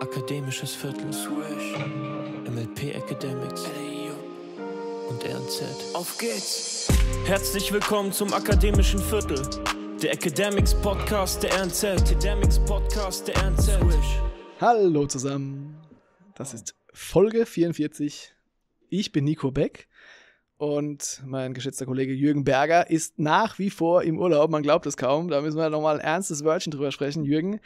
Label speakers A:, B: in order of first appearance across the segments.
A: Akademisches Viertel, Swish, MLP Academics LAU. und RNZ. Auf geht's! Herzlich willkommen zum Akademischen Viertel, der Academics Podcast der RNZ. Academics Podcast der RNZ. Swish.
B: Hallo zusammen, das ist Folge 44. Ich bin Nico Beck. Und mein geschätzter Kollege Jürgen Berger ist nach wie vor im Urlaub. Man glaubt es kaum. Da müssen wir nochmal ein ernstes Wörtchen drüber sprechen, Jürgen.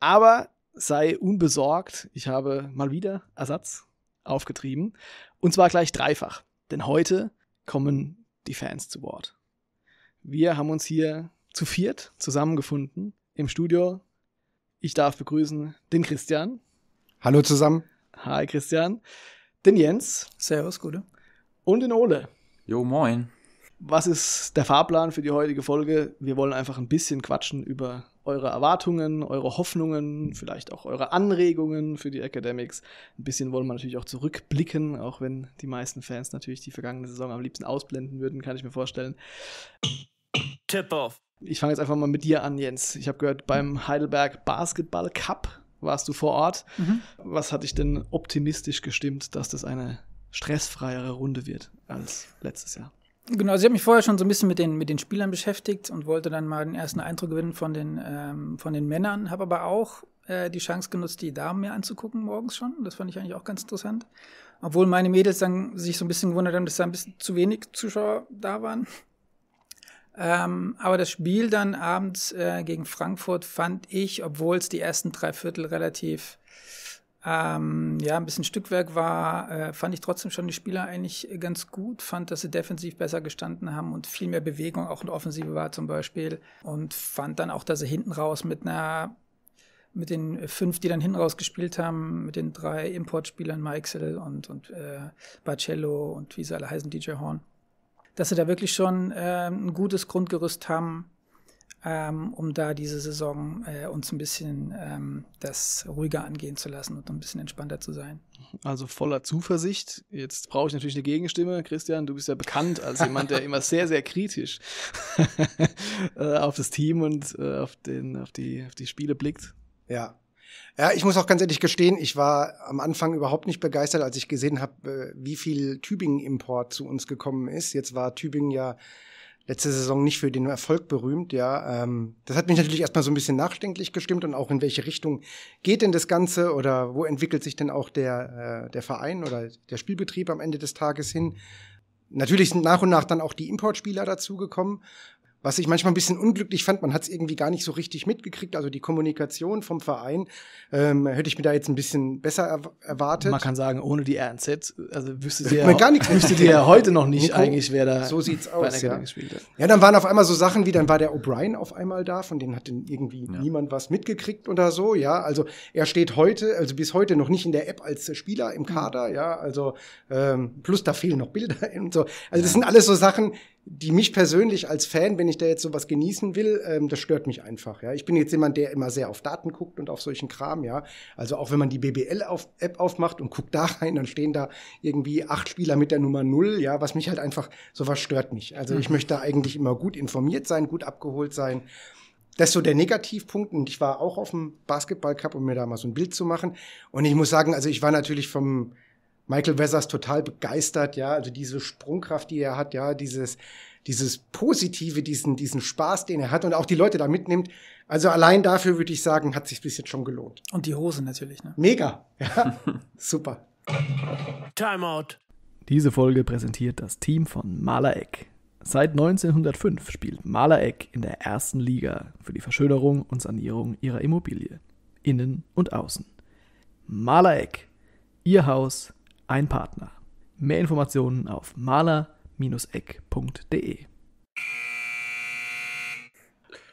B: Aber sei unbesorgt, ich habe mal wieder Ersatz aufgetrieben. Und zwar gleich dreifach, denn heute kommen die Fans zu Wort. Wir haben uns hier zu viert zusammengefunden im Studio. Ich darf begrüßen den Christian. Hallo zusammen. Hi Christian. Den Jens. Servus, Gute. Und den Ole. Jo, moin. Was ist der Fahrplan für die heutige Folge? Wir wollen einfach ein bisschen quatschen über eure Erwartungen, eure Hoffnungen, vielleicht auch eure Anregungen für die Academics. Ein bisschen wollen wir natürlich auch zurückblicken, auch wenn die meisten Fans natürlich die vergangene Saison am liebsten ausblenden würden, kann ich mir vorstellen. Tip-off. Ich fange jetzt einfach mal mit dir an, Jens. Ich habe gehört, beim Heidelberg Basketball Cup warst du vor Ort. Mhm. Was hat dich denn optimistisch gestimmt, dass das eine stressfreiere Runde wird als letztes Jahr?
A: Genau, also ich habe mich vorher schon so ein bisschen mit den, mit den Spielern beschäftigt und wollte dann mal den ersten Eindruck gewinnen von den, ähm, von den Männern, habe aber auch äh, die Chance genutzt, die Damen mir anzugucken morgens schon. Das fand ich eigentlich auch ganz interessant. Obwohl meine Mädels dann sich so ein bisschen gewundert haben, dass da ein bisschen zu wenig Zuschauer da waren. Ähm, aber das Spiel dann abends äh, gegen Frankfurt fand ich, obwohl es die ersten drei Viertel relativ ähm, ja, ein bisschen Stückwerk war, äh, fand ich trotzdem schon die Spieler eigentlich ganz gut. Fand, dass sie defensiv besser gestanden haben und viel mehr Bewegung auch in der Offensive war zum Beispiel. Und fand dann auch, dass sie hinten raus mit einer, mit den fünf, die dann hinten raus gespielt haben, mit den drei Importspielern Meixel und, und äh, Barcello und wie sie alle heißen, DJ Horn, dass sie da wirklich schon äh, ein gutes Grundgerüst haben, ähm, um da diese Saison äh, uns ein bisschen ähm, das ruhiger angehen zu lassen und ein bisschen entspannter zu sein.
B: Also voller Zuversicht. Jetzt brauche ich natürlich eine Gegenstimme. Christian, du bist ja bekannt als jemand, der immer sehr, sehr kritisch äh, auf das Team und äh, auf, den, auf, die, auf die Spiele blickt. Ja, ja, ich muss auch ganz
C: ehrlich gestehen, ich war am Anfang überhaupt nicht begeistert, als ich gesehen habe, äh, wie viel Tübingen-Import zu uns gekommen ist. Jetzt war Tübingen ja letzte Saison nicht für den Erfolg berühmt, ja. Ähm, das hat mich natürlich erstmal so ein bisschen nachdenklich gestimmt und auch in welche Richtung geht denn das Ganze oder wo entwickelt sich denn auch der, äh, der Verein oder der Spielbetrieb am Ende des Tages hin. Natürlich sind nach und nach dann auch die Importspieler dazugekommen, was ich manchmal ein bisschen unglücklich fand. Man hat es irgendwie gar nicht so richtig mitgekriegt. Also die Kommunikation vom Verein ähm, hätte ich mir da jetzt ein bisschen besser er erwartet. Man kann sagen, ohne
B: die RNZ, also wüsste äh, ihr ja, gar nichts wüsstet ja heute noch nicht Nico, eigentlich, wer da so sieht's aus, ja. gespielt hat.
C: Ja, dann waren auf einmal so Sachen wie, dann war der O'Brien auf einmal da, von denen hat denn irgendwie ja. niemand was mitgekriegt oder so. Ja, also er steht heute, also bis heute noch nicht in der App als Spieler im hm. Kader. Mhm. Ja, also ähm, plus da fehlen noch Bilder und so. Also das sind alles so Sachen, die mich persönlich als Fan, wenn ich da jetzt sowas genießen will, ähm, das stört mich einfach. Ja, ich bin jetzt jemand, der immer sehr auf Daten guckt und auf solchen Kram. Ja, also auch wenn man die BBL-App aufmacht und guckt da rein, dann stehen da irgendwie acht Spieler mit der Nummer null. Ja, was mich halt einfach sowas stört mich. Also ich mhm. möchte da eigentlich immer gut informiert sein, gut abgeholt sein. Das ist so der Negativpunkt. Und ich war auch auf dem Basketball Cup, um mir da mal so ein Bild zu machen. Und ich muss sagen, also ich war natürlich vom Michael Wessers total begeistert, ja, also diese Sprungkraft, die er hat, ja, dieses, dieses Positive, diesen, diesen Spaß, den er hat und auch die Leute da mitnimmt. Also allein dafür würde ich sagen, hat sich bis jetzt schon gelohnt.
A: Und die Hose natürlich, ne?
B: Mega, ja, super.
A: Timeout.
B: Diese Folge präsentiert das Team von Malereck. Seit 1905 spielt Malereck in der ersten Liga für die Verschönerung und Sanierung ihrer Immobilie, innen und außen. Malereck. ihr Haus, ein Partner. Mehr Informationen auf maler-eck.de.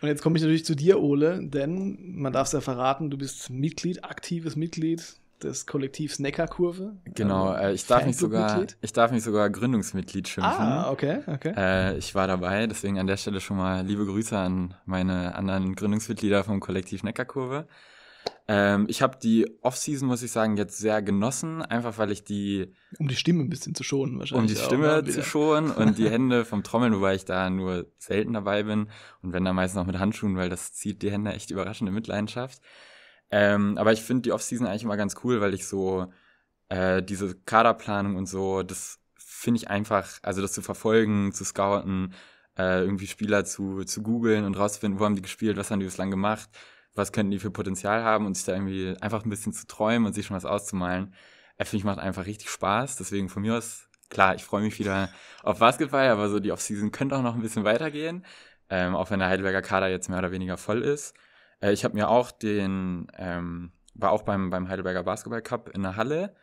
B: Und jetzt komme ich natürlich zu dir, Ole, denn man darf es ja verraten, du bist Mitglied, aktives Mitglied des Kollektivs Neckarkurve.
D: Genau, ähm, äh, ich, darf mich sogar, ich darf mich sogar Gründungsmitglied schimpfen. Ah, okay, okay. Äh, ich war dabei, deswegen an der Stelle schon mal liebe Grüße an meine anderen Gründungsmitglieder vom Kollektiv Neckarkurve. Ähm, ich habe die Off-Season, muss ich sagen, jetzt sehr genossen, einfach weil ich die.
B: Um die Stimme ein bisschen zu schonen, wahrscheinlich. Um die ne? Stimme zu schonen und die
D: Hände vom Trommeln, wobei ich da nur selten dabei bin und wenn dann meistens auch mit Handschuhen, weil das zieht die Hände echt überraschende Mitleidenschaft. Ähm, aber ich finde die Off-Season eigentlich immer ganz cool, weil ich so äh, diese Kaderplanung und so, das finde ich einfach, also das zu verfolgen, zu scouten, äh, irgendwie Spieler zu, zu googeln und rauszufinden, wo haben die gespielt, was haben die bislang gemacht was könnten die für Potenzial haben und sich da irgendwie einfach ein bisschen zu träumen und sich schon was auszumalen. Äh, Finde ich macht einfach richtig Spaß. Deswegen von mir aus, klar, ich freue mich wieder auf Basketball, aber so die Offseason könnte auch noch ein bisschen weitergehen, ähm, auch wenn der Heidelberger Kader jetzt mehr oder weniger voll ist. Äh, ich habe mir auch den, ähm, war auch beim, beim Heidelberger Basketball Cup in der Halle,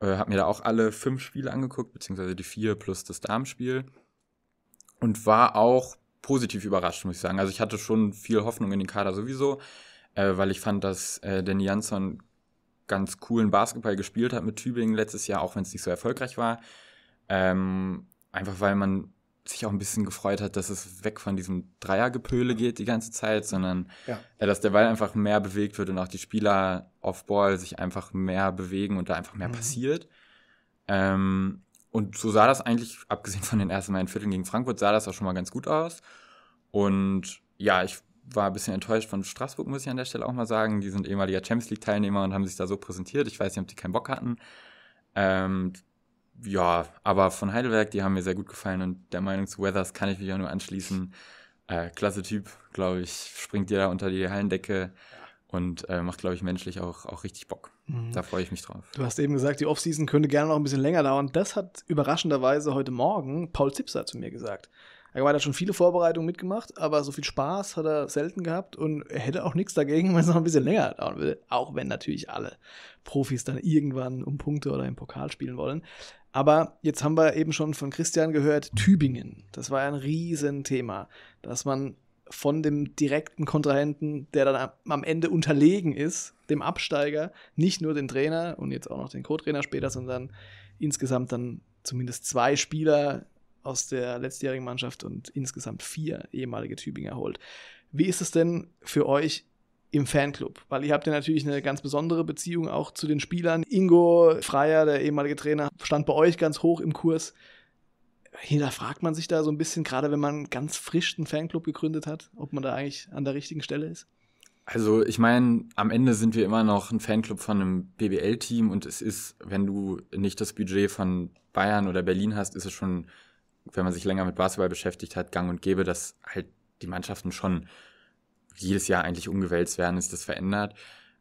D: äh, habe mir da auch alle fünf Spiele angeguckt, beziehungsweise die vier plus das Darmspiel und war auch positiv überrascht, muss ich sagen. Also ich hatte schon viel Hoffnung in den Kader sowieso, äh, weil ich fand, dass äh, Danny Jansson ganz coolen Basketball gespielt hat mit Tübingen letztes Jahr, auch wenn es nicht so erfolgreich war. Ähm, einfach weil man sich auch ein bisschen gefreut hat, dass es weg von diesem Dreiergepöle geht die ganze Zeit, sondern ja. Äh, dass der Ball einfach mehr bewegt wird und auch die Spieler off-Ball sich einfach mehr bewegen und da einfach mehr mhm. passiert. Ähm, und so sah das eigentlich, abgesehen von den ersten beiden Vierteln gegen Frankfurt, sah das auch schon mal ganz gut aus. Und ja, ich war ein bisschen enttäuscht von Straßburg, muss ich an der Stelle auch mal sagen. Die sind ehemaliger Champions League-Teilnehmer und haben sich da so präsentiert. Ich weiß nicht, ob die keinen Bock hatten. Ähm, ja, aber von Heidelberg, die haben mir sehr gut gefallen und der Meinung zu Weathers kann ich mich auch nur anschließen. Äh, klasse Typ, glaube ich, springt dir da unter die Hallendecke und äh, macht, glaube ich, menschlich auch, auch richtig Bock. Mhm. Da freue ich mich drauf.
B: Du hast eben gesagt, die Offseason könnte gerne noch ein bisschen länger dauern. Das hat überraschenderweise heute Morgen Paul Zipser zu mir gesagt. Er hat schon viele Vorbereitungen mitgemacht, aber so viel Spaß hat er selten gehabt und er hätte auch nichts dagegen, wenn es noch ein bisschen länger dauern würde. Auch wenn natürlich alle Profis dann irgendwann um Punkte oder im Pokal spielen wollen. Aber jetzt haben wir eben schon von Christian gehört, Tübingen. Das war ein Riesenthema, dass man von dem direkten Kontrahenten, der dann am Ende unterlegen ist, dem Absteiger, nicht nur den Trainer und jetzt auch noch den Co-Trainer später, sondern insgesamt dann zumindest zwei Spieler aus der letztjährigen Mannschaft und insgesamt vier ehemalige Tübinger holt. Wie ist es denn für euch im Fanclub? Weil ihr habt ja natürlich eine ganz besondere Beziehung auch zu den Spielern. Ingo Freier, der ehemalige Trainer, stand bei euch ganz hoch im Kurs hinterfragt man sich da so ein bisschen, gerade wenn man ganz frisch einen Fanclub gegründet hat, ob man da eigentlich an der richtigen Stelle ist?
D: Also ich meine, am Ende sind wir immer noch ein Fanclub von einem BBL-Team und es ist, wenn du nicht das Budget von Bayern oder Berlin hast, ist es schon, wenn man sich länger mit Basketball beschäftigt hat, gang und gäbe, dass halt die Mannschaften schon jedes Jahr eigentlich umgewälzt werden, ist das verändert.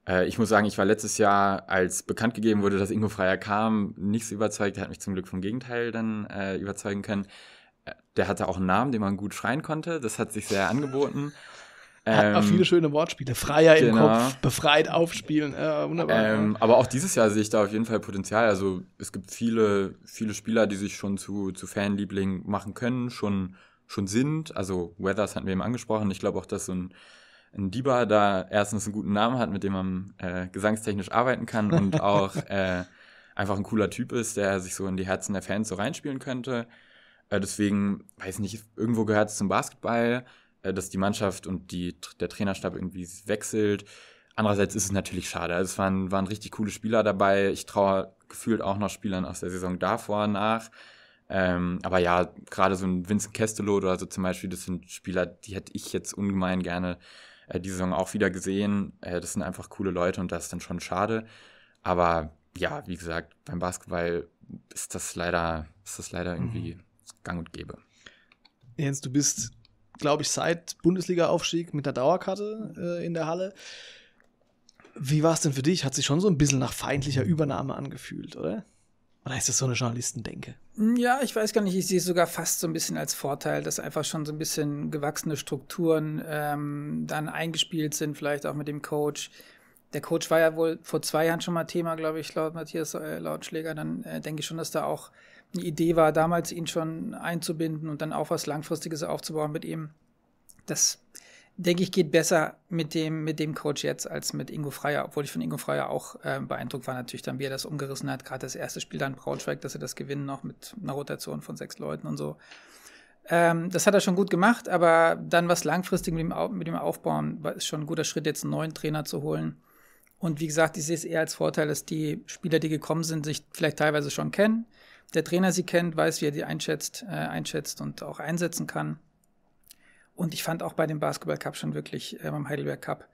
D: Äh, ich muss sagen, ich war letztes Jahr, als bekannt gegeben wurde, dass Ingo Freier kam, nicht so überzeugt. Er hat mich zum Glück vom Gegenteil dann äh, überzeugen können. Äh, der hatte auch einen Namen, den man gut schreien konnte. Das hat sich sehr angeboten. Hat ähm, auch viele ähm, schöne
B: Wortspiele. Freier genau. im Kopf,
D: befreit aufspielen. Ja, wunderbar. Ähm, aber auch dieses Jahr sehe ich da auf jeden Fall Potenzial. Also es gibt viele, viele Spieler, die sich schon zu, zu Fanlieblingen machen können, schon, schon sind. Also Weathers hatten wir eben angesprochen. Ich glaube auch, dass so ein ein Diba da erstens einen guten Namen hat, mit dem man äh, gesangstechnisch arbeiten kann und auch äh, einfach ein cooler Typ ist, der sich so in die Herzen der Fans so reinspielen könnte. Äh, deswegen, weiß nicht, irgendwo gehört es zum Basketball, äh, dass die Mannschaft und die, der Trainerstab irgendwie wechselt. Andererseits ist es natürlich schade. Also es waren, waren richtig coole Spieler dabei. Ich traue gefühlt auch noch Spielern aus der Saison davor nach. Ähm, aber ja, gerade so ein Vincent Kestelow oder so zum Beispiel, das sind Spieler, die hätte ich jetzt ungemein gerne äh, die Saison auch wieder gesehen. Äh, das sind einfach coole Leute und das ist dann schon schade. Aber ja, wie gesagt, beim Basketball ist das leider, ist das leider mhm. irgendwie mhm. gang und gäbe. Jens, du bist, glaube ich, seit Bundesliga-Aufstieg
B: mit der Dauerkarte äh, in der Halle. Wie war es denn für dich? Hat sich schon so ein bisschen nach feindlicher mhm. Übernahme angefühlt, oder? Oder ist das so eine Journalistendenke?
A: Hm, ja, ich weiß gar nicht. Ich sehe es sogar fast so ein bisschen als Vorteil, dass einfach schon so ein bisschen gewachsene Strukturen ähm, dann eingespielt sind, vielleicht auch mit dem Coach. Der Coach war ja wohl vor zwei Jahren schon mal Thema, glaube ich, laut Matthias äh, Lautschläger. Dann äh, denke ich schon, dass da auch eine Idee war, damals ihn schon einzubinden und dann auch was Langfristiges aufzubauen mit ihm. Das denke ich, geht besser mit dem, mit dem Coach jetzt als mit Ingo Freier, obwohl ich von Ingo Freier auch äh, beeindruckt war natürlich dann, wie er das umgerissen hat, gerade das erste Spiel dann Braunschweig, dass er das gewinnen noch mit einer Rotation von sechs Leuten und so. Ähm, das hat er schon gut gemacht, aber dann was langfristig mit dem, mit dem Aufbauen ist schon ein guter Schritt, jetzt einen neuen Trainer zu holen. Und wie gesagt, ich sehe es eher als Vorteil, dass die Spieler, die gekommen sind, sich vielleicht teilweise schon kennen. Der Trainer sie kennt, weiß, wie er die einschätzt, äh, einschätzt und auch einsetzen kann. Und ich fand auch bei dem Basketball Cup schon wirklich, äh, beim Heidelberg Cup,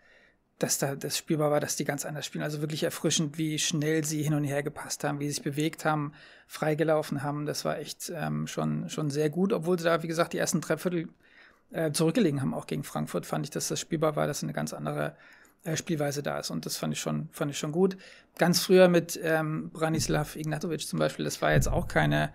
A: dass da das spielbar war, dass die ganz anders spielen. Also wirklich erfrischend, wie schnell sie hin und her gepasst haben, wie sie sich bewegt haben, freigelaufen haben. Das war echt ähm, schon, schon sehr gut, obwohl sie da, wie gesagt, die ersten drei Viertel äh, zurückgelegen haben, auch gegen Frankfurt, fand ich, dass das spielbar war, dass eine ganz andere äh, Spielweise da ist. Und das fand ich schon, fand ich schon gut. Ganz früher mit ähm, Branislav Ignatovic zum Beispiel, das war jetzt auch keine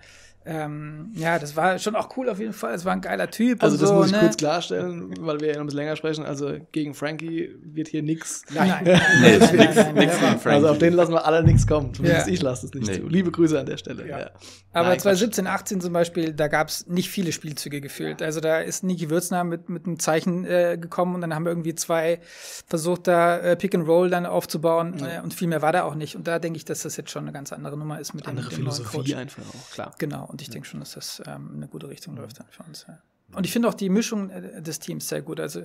A: ähm, ja, das war schon auch cool auf jeden Fall. Es war ein geiler Typ. Also, das so, muss ich ne? kurz klarstellen, weil wir ja noch ein bisschen
B: länger sprechen. Also, gegen Frankie wird hier nichts. Nein, nein, nein, nix, nein, nix nein Also, auf den lassen wir alle nichts kommen. Zumindest ja. ich lasse es nicht nee. zu.
A: Liebe Grüße an der Stelle. Ja. Ja. Aber nein, 2017, 18 zum Beispiel, da gab es nicht viele Spielzüge gefühlt. Also, da ist Niki Würzner mit, mit einem Zeichen äh, gekommen und dann haben wir irgendwie zwei versucht, da äh, Pick and Roll dann aufzubauen. Mhm. und viel mehr war da auch nicht. Und da denke ich, dass das jetzt schon eine ganz andere Nummer ist mit andere dem Andere Philosophie einfach auch, klar. Genau. Und und ich mhm. denke schon, dass das ähm, eine gute Richtung mhm. läuft dann für uns. Ja. Und ich finde auch die Mischung äh, des Teams sehr gut. Also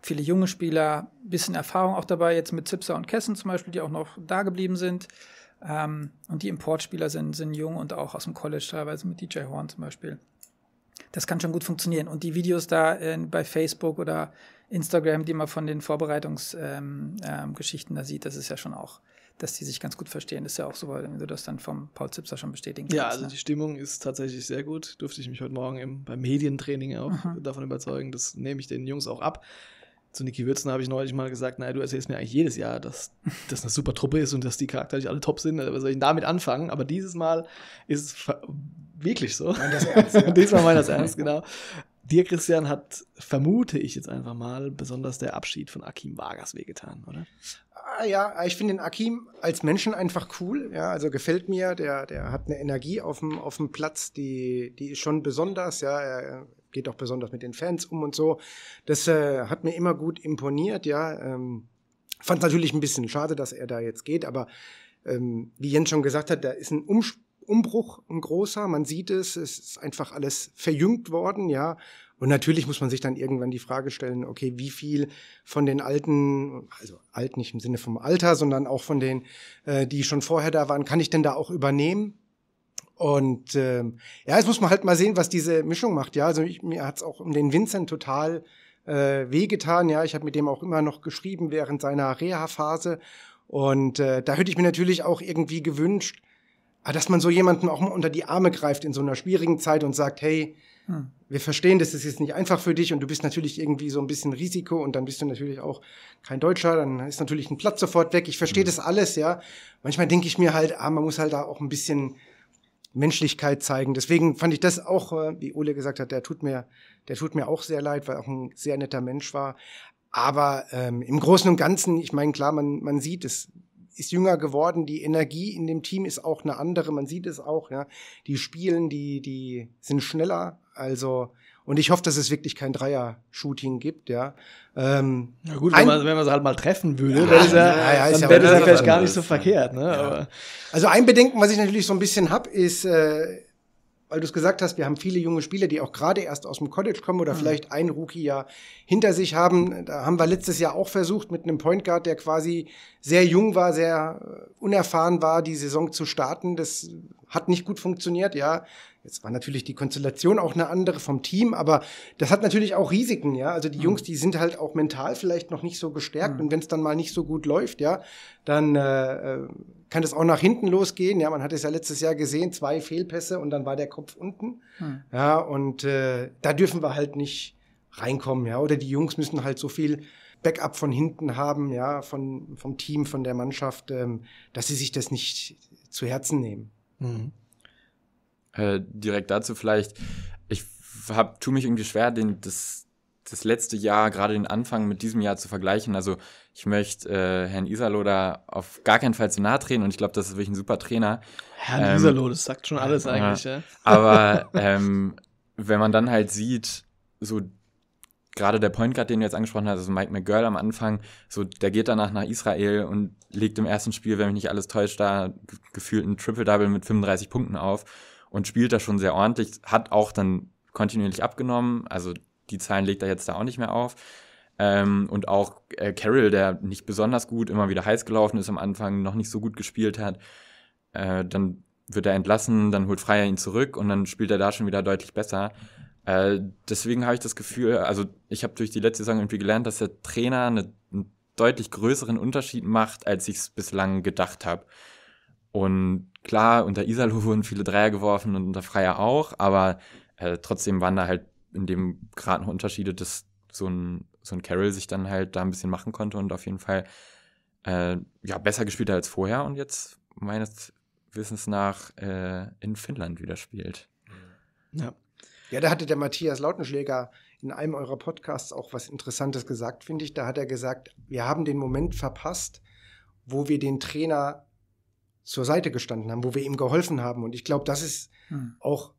A: viele junge Spieler, bisschen Erfahrung auch dabei, jetzt mit Zipser und Kessen zum Beispiel, die auch noch da geblieben sind. Ähm, und die Importspieler sind, sind jung und auch aus dem College teilweise mit DJ Horn zum Beispiel. Das kann schon gut funktionieren. Und die Videos da in, äh, bei Facebook oder Instagram, die man von den Vorbereitungsgeschichten ähm, ähm, da sieht, das ist ja schon auch dass die sich ganz gut verstehen. ist ja auch so, weil du das dann vom Paul Zipser schon bestätigen kannst. Ja, also ne? die
B: Stimmung ist tatsächlich sehr gut. Durfte ich mich heute Morgen im, beim Medientraining auch mhm. davon überzeugen. Das nehme ich den Jungs auch ab. Zu Niki Würzner habe ich neulich mal gesagt, naja, du erzählst mir eigentlich jedes Jahr, dass das eine super Truppe ist und dass die Charakter nicht alle top sind. Also, was soll ich denn damit anfangen? Aber dieses Mal ist es wirklich so. Mein das ernst, ja. Diesmal mein das ernst, genau. Dir, Christian, hat, vermute ich jetzt einfach mal, besonders der Abschied von Akim Vargas wehgetan, oder?
C: ja, ich finde den Akim als Menschen einfach cool. Ja, also gefällt mir. Der, der hat eine Energie auf dem, auf dem Platz, die, die ist schon besonders. Ja, er geht auch besonders mit den Fans um und so. Das äh, hat mir immer gut imponiert. Ja, ähm, fand natürlich ein bisschen schade, dass er da jetzt geht, aber ähm, wie Jens schon gesagt hat, da ist ein Umsprung. Umbruch, ein großer. Man sieht es, es ist einfach alles verjüngt worden, ja. Und natürlich muss man sich dann irgendwann die Frage stellen, okay, wie viel von den alten, also alt nicht im Sinne vom Alter, sondern auch von den, äh, die schon vorher da waren, kann ich denn da auch übernehmen? Und äh, ja, jetzt muss man halt mal sehen, was diese Mischung macht. Ja, also ich, mir hat's auch um den Vincent total äh, wehgetan. Ja, ich habe mit dem auch immer noch geschrieben während seiner Reha-Phase. Und äh, da hätte ich mir natürlich auch irgendwie gewünscht, aber ah, dass man so jemanden auch mal unter die Arme greift in so einer schwierigen Zeit und sagt, hey, hm. wir verstehen, das ist jetzt nicht einfach für dich und du bist natürlich irgendwie so ein bisschen Risiko und dann bist du natürlich auch kein Deutscher, dann ist natürlich ein Platz sofort weg. Ich verstehe hm. das alles, ja. Manchmal denke ich mir halt, ah, man muss halt da auch ein bisschen Menschlichkeit zeigen. Deswegen fand ich das auch, äh, wie Ole gesagt hat, der tut mir, der tut mir auch sehr leid, weil er auch ein sehr netter Mensch war. Aber ähm, im Großen und Ganzen, ich meine, klar, man, man sieht es, ist jünger geworden, die Energie in dem Team ist auch eine andere, man sieht es auch, ja. Die spielen, die, die sind schneller, also und ich hoffe, dass es wirklich kein Dreier-Shooting gibt, ja.
B: Ähm, Na gut, wenn man, wenn man sie halt mal treffen würde, ja, ja, ja, ja, dann wäre das ja vielleicht gar nicht so verkehrt.
C: Ne? Aber. Also ein Bedenken, was ich natürlich so ein bisschen hab, ist, äh, weil du es gesagt hast, wir haben viele junge Spieler, die auch gerade erst aus dem College kommen oder mhm. vielleicht ein Rookie-Jahr hinter sich haben. Da haben wir letztes Jahr auch versucht, mit einem Point Guard, der quasi sehr jung war, sehr äh, unerfahren war, die Saison zu starten. Das hat nicht gut funktioniert, ja. Jetzt war natürlich die Konstellation auch eine andere vom Team, aber das hat natürlich auch Risiken, ja. Also die mhm. Jungs, die sind halt auch mental vielleicht noch nicht so gestärkt mhm. und wenn es dann mal nicht so gut läuft, ja, dann äh, äh kann das auch nach hinten losgehen. Ja, man hat es ja letztes Jahr gesehen, zwei Fehlpässe und dann war der Kopf unten. Hm. Ja, und äh, da dürfen wir halt nicht reinkommen, ja. Oder die Jungs müssen halt so viel Backup von hinten haben, ja, von, vom Team, von der Mannschaft, ähm, dass sie sich das nicht zu Herzen nehmen. Hm.
D: Äh, direkt dazu vielleicht, ich hab, tu mich irgendwie schwer, den, das, das letzte Jahr, gerade den Anfang mit diesem Jahr zu vergleichen. Also ich möchte äh, Herrn Isalo da auf gar keinen Fall zu nahe treten und ich glaube, das ist wirklich ein super Trainer. Herrn ähm, Isalo, das sagt schon alles äh, eigentlich. Ja. Aber ähm, wenn man dann halt sieht, so gerade der Point Guard, den du jetzt angesprochen hast, also Mike McGurl am Anfang, so der geht danach nach Israel und legt im ersten Spiel, wenn mich nicht alles täuscht, da gefühlt ein Triple-Double mit 35 Punkten auf und spielt da schon sehr ordentlich, hat auch dann kontinuierlich abgenommen, also die Zahlen legt er jetzt da auch nicht mehr auf. Ähm, und auch äh, Carroll, der nicht besonders gut immer wieder heiß gelaufen ist am Anfang, noch nicht so gut gespielt hat, äh, dann wird er entlassen, dann holt Freier ihn zurück und dann spielt er da schon wieder deutlich besser. Äh, deswegen habe ich das Gefühl, also ich habe durch die letzte Saison irgendwie gelernt, dass der Trainer eine, einen deutlich größeren Unterschied macht, als ich es bislang gedacht habe. Und klar, unter Isalo wurden viele Dreier geworfen und unter Freier auch, aber äh, trotzdem waren da halt in dem Grad noch Unterschiede, dass so ein, so ein Carroll sich dann halt da ein bisschen machen konnte und auf jeden Fall äh, ja, besser gespielt hat als vorher und jetzt meines Wissens nach äh, in Finnland wieder spielt.
C: Mhm. Ja. ja, da hatte der Matthias Lautenschläger in einem eurer Podcasts auch was Interessantes gesagt, finde ich. Da hat er gesagt, wir haben den Moment verpasst, wo wir den Trainer zur Seite gestanden haben, wo wir ihm geholfen haben. Und ich glaube, das ist hm. auch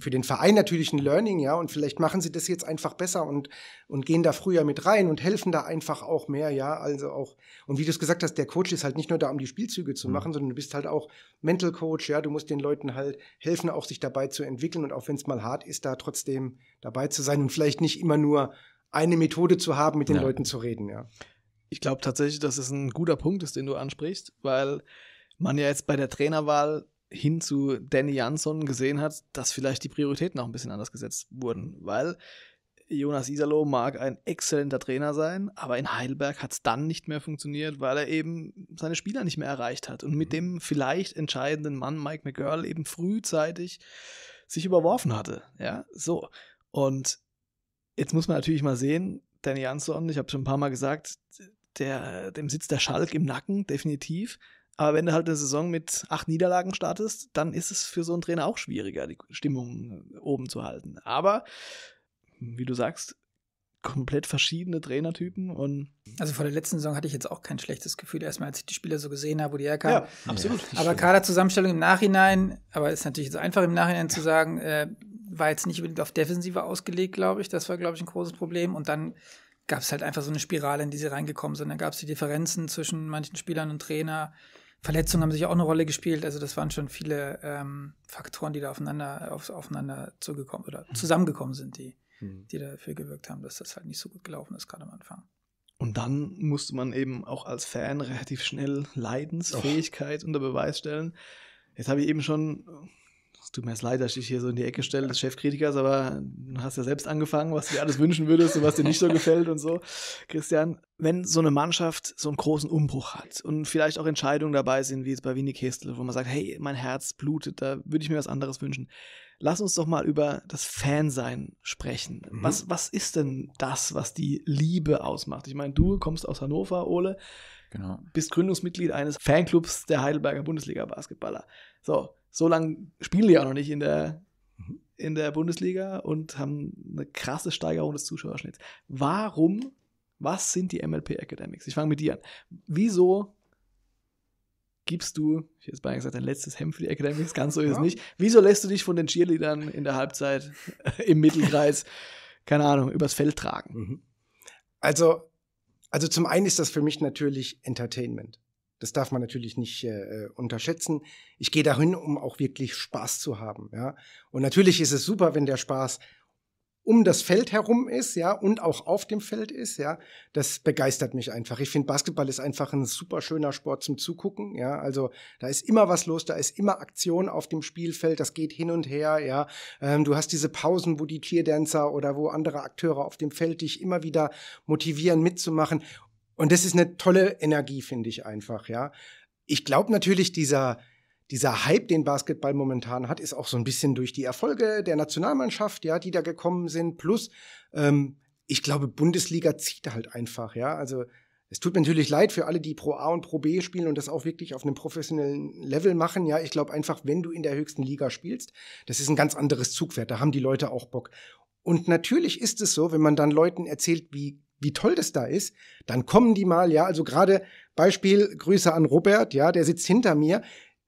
C: für den Verein natürlich ein Learning, ja, und vielleicht machen sie das jetzt einfach besser und, und gehen da früher mit rein und helfen da einfach auch mehr, ja, also auch, und wie du es gesagt hast, der Coach ist halt nicht nur da, um die Spielzüge zu mhm. machen, sondern du bist halt auch Mental Coach, ja, du musst den Leuten halt helfen, auch sich dabei zu entwickeln und auch wenn es mal hart ist, da trotzdem dabei zu sein und vielleicht nicht immer nur eine Methode zu haben, mit den ja. Leuten
B: zu reden, ja. Ich glaube tatsächlich, dass es ein guter Punkt ist, den du ansprichst, weil man ja jetzt bei der Trainerwahl hin zu Danny Jansson gesehen hat, dass vielleicht die Prioritäten auch ein bisschen anders gesetzt wurden, weil Jonas Isalo mag ein exzellenter Trainer sein, aber in Heidelberg hat es dann nicht mehr funktioniert, weil er eben seine Spieler nicht mehr erreicht hat und mit mhm. dem vielleicht entscheidenden Mann Mike McGurl eben frühzeitig sich überworfen hatte. Ja, so. Und jetzt muss man natürlich mal sehen, Danny Jansson, ich habe schon ein paar Mal gesagt, der, dem sitzt der Schalk im Nacken, definitiv. Aber wenn du halt eine Saison mit acht Niederlagen startest, dann ist es für so einen Trainer auch schwieriger, die Stimmung äh, oben zu halten. Aber wie du sagst, komplett verschiedene Trainertypen
A: und also vor der letzten Saison hatte ich jetzt auch kein schlechtes Gefühl erstmal als ich die Spieler so gesehen habe wo die herkamen ja absolut aber Kaderzusammenstellung im Nachhinein aber ist natürlich jetzt einfach im Nachhinein ja. zu sagen äh, war jetzt nicht unbedingt auf Defensive ausgelegt glaube ich das war glaube ich ein großes Problem und dann gab es halt einfach so eine Spirale in die sie reingekommen sind dann gab es die Differenzen zwischen manchen Spielern und Trainer Verletzungen haben sich auch eine Rolle gespielt. Also das waren schon viele ähm, Faktoren, die da aufeinander, auf, aufeinander zugekommen oder mhm. zusammengekommen sind, die, mhm. die dafür gewirkt haben, dass das halt nicht so gut gelaufen ist, gerade am Anfang. Und dann musste man eben auch als Fan relativ schnell Leidensfähigkeit
B: oh. unter Beweis stellen. Jetzt habe ich eben schon es tut mir jetzt leid, dass ich hier so in die Ecke stelle des Chefkritikers, aber du hast ja selbst angefangen, was du dir alles wünschen würdest und was dir nicht so gefällt und so. Christian, wenn so eine Mannschaft so einen großen Umbruch hat und vielleicht auch Entscheidungen dabei sind, wie es bei Winnie Kestel, wo man sagt, hey, mein Herz blutet, da würde ich mir was anderes wünschen. Lass uns doch mal über das Fansein sprechen. Mhm. Was, was ist denn das, was die Liebe ausmacht? Ich meine, du kommst aus Hannover, Ole. Genau. Bist Gründungsmitglied eines Fanclubs der Heidelberger Bundesliga-Basketballer. So, so lange spielen die auch noch nicht in der, mhm. in der Bundesliga und haben eine krasse Steigerung des Zuschauerschnitts. Warum, was sind die MLP Academics? Ich fange mit dir an. Wieso gibst du, ich hätte beinahe gesagt, dein letztes Hemd für die Academics, ganz so ist es ja. nicht. Wieso lässt du dich von den Cheerleadern in der Halbzeit im Mittelkreis, keine Ahnung, übers Feld tragen? Mhm. Also,
C: also zum einen ist das für mich natürlich Entertainment. Das darf man natürlich nicht äh, äh, unterschätzen. Ich gehe dahin, um auch wirklich Spaß zu haben. Ja? Und natürlich ist es super, wenn der Spaß um das Feld herum ist, ja, und auch auf dem Feld ist, ja, das begeistert mich einfach. Ich finde, Basketball ist einfach ein super schöner Sport zum Zugucken, ja. Also da ist immer was los, da ist immer Aktion auf dem Spielfeld, das geht hin und her, ja. Ähm, du hast diese Pausen, wo die Cheerdancer oder wo andere Akteure auf dem Feld dich immer wieder motivieren, mitzumachen. Und das ist eine tolle Energie, finde ich einfach, ja. Ich glaube natürlich, dieser, dieser Hype, den Basketball momentan hat, ist auch so ein bisschen durch die Erfolge der Nationalmannschaft, ja, die da gekommen sind. Plus, ähm, ich glaube, Bundesliga zieht halt einfach, ja. Also es tut mir natürlich leid für alle, die Pro A und Pro B spielen und das auch wirklich auf einem professionellen Level machen. Ja, ich glaube einfach, wenn du in der höchsten Liga spielst, das ist ein ganz anderes Zugwert. Da haben die Leute auch Bock. Und natürlich ist es so, wenn man dann Leuten erzählt, wie wie toll das da ist, dann kommen die mal, ja, also gerade Beispiel, Grüße an Robert, ja, der sitzt hinter mir,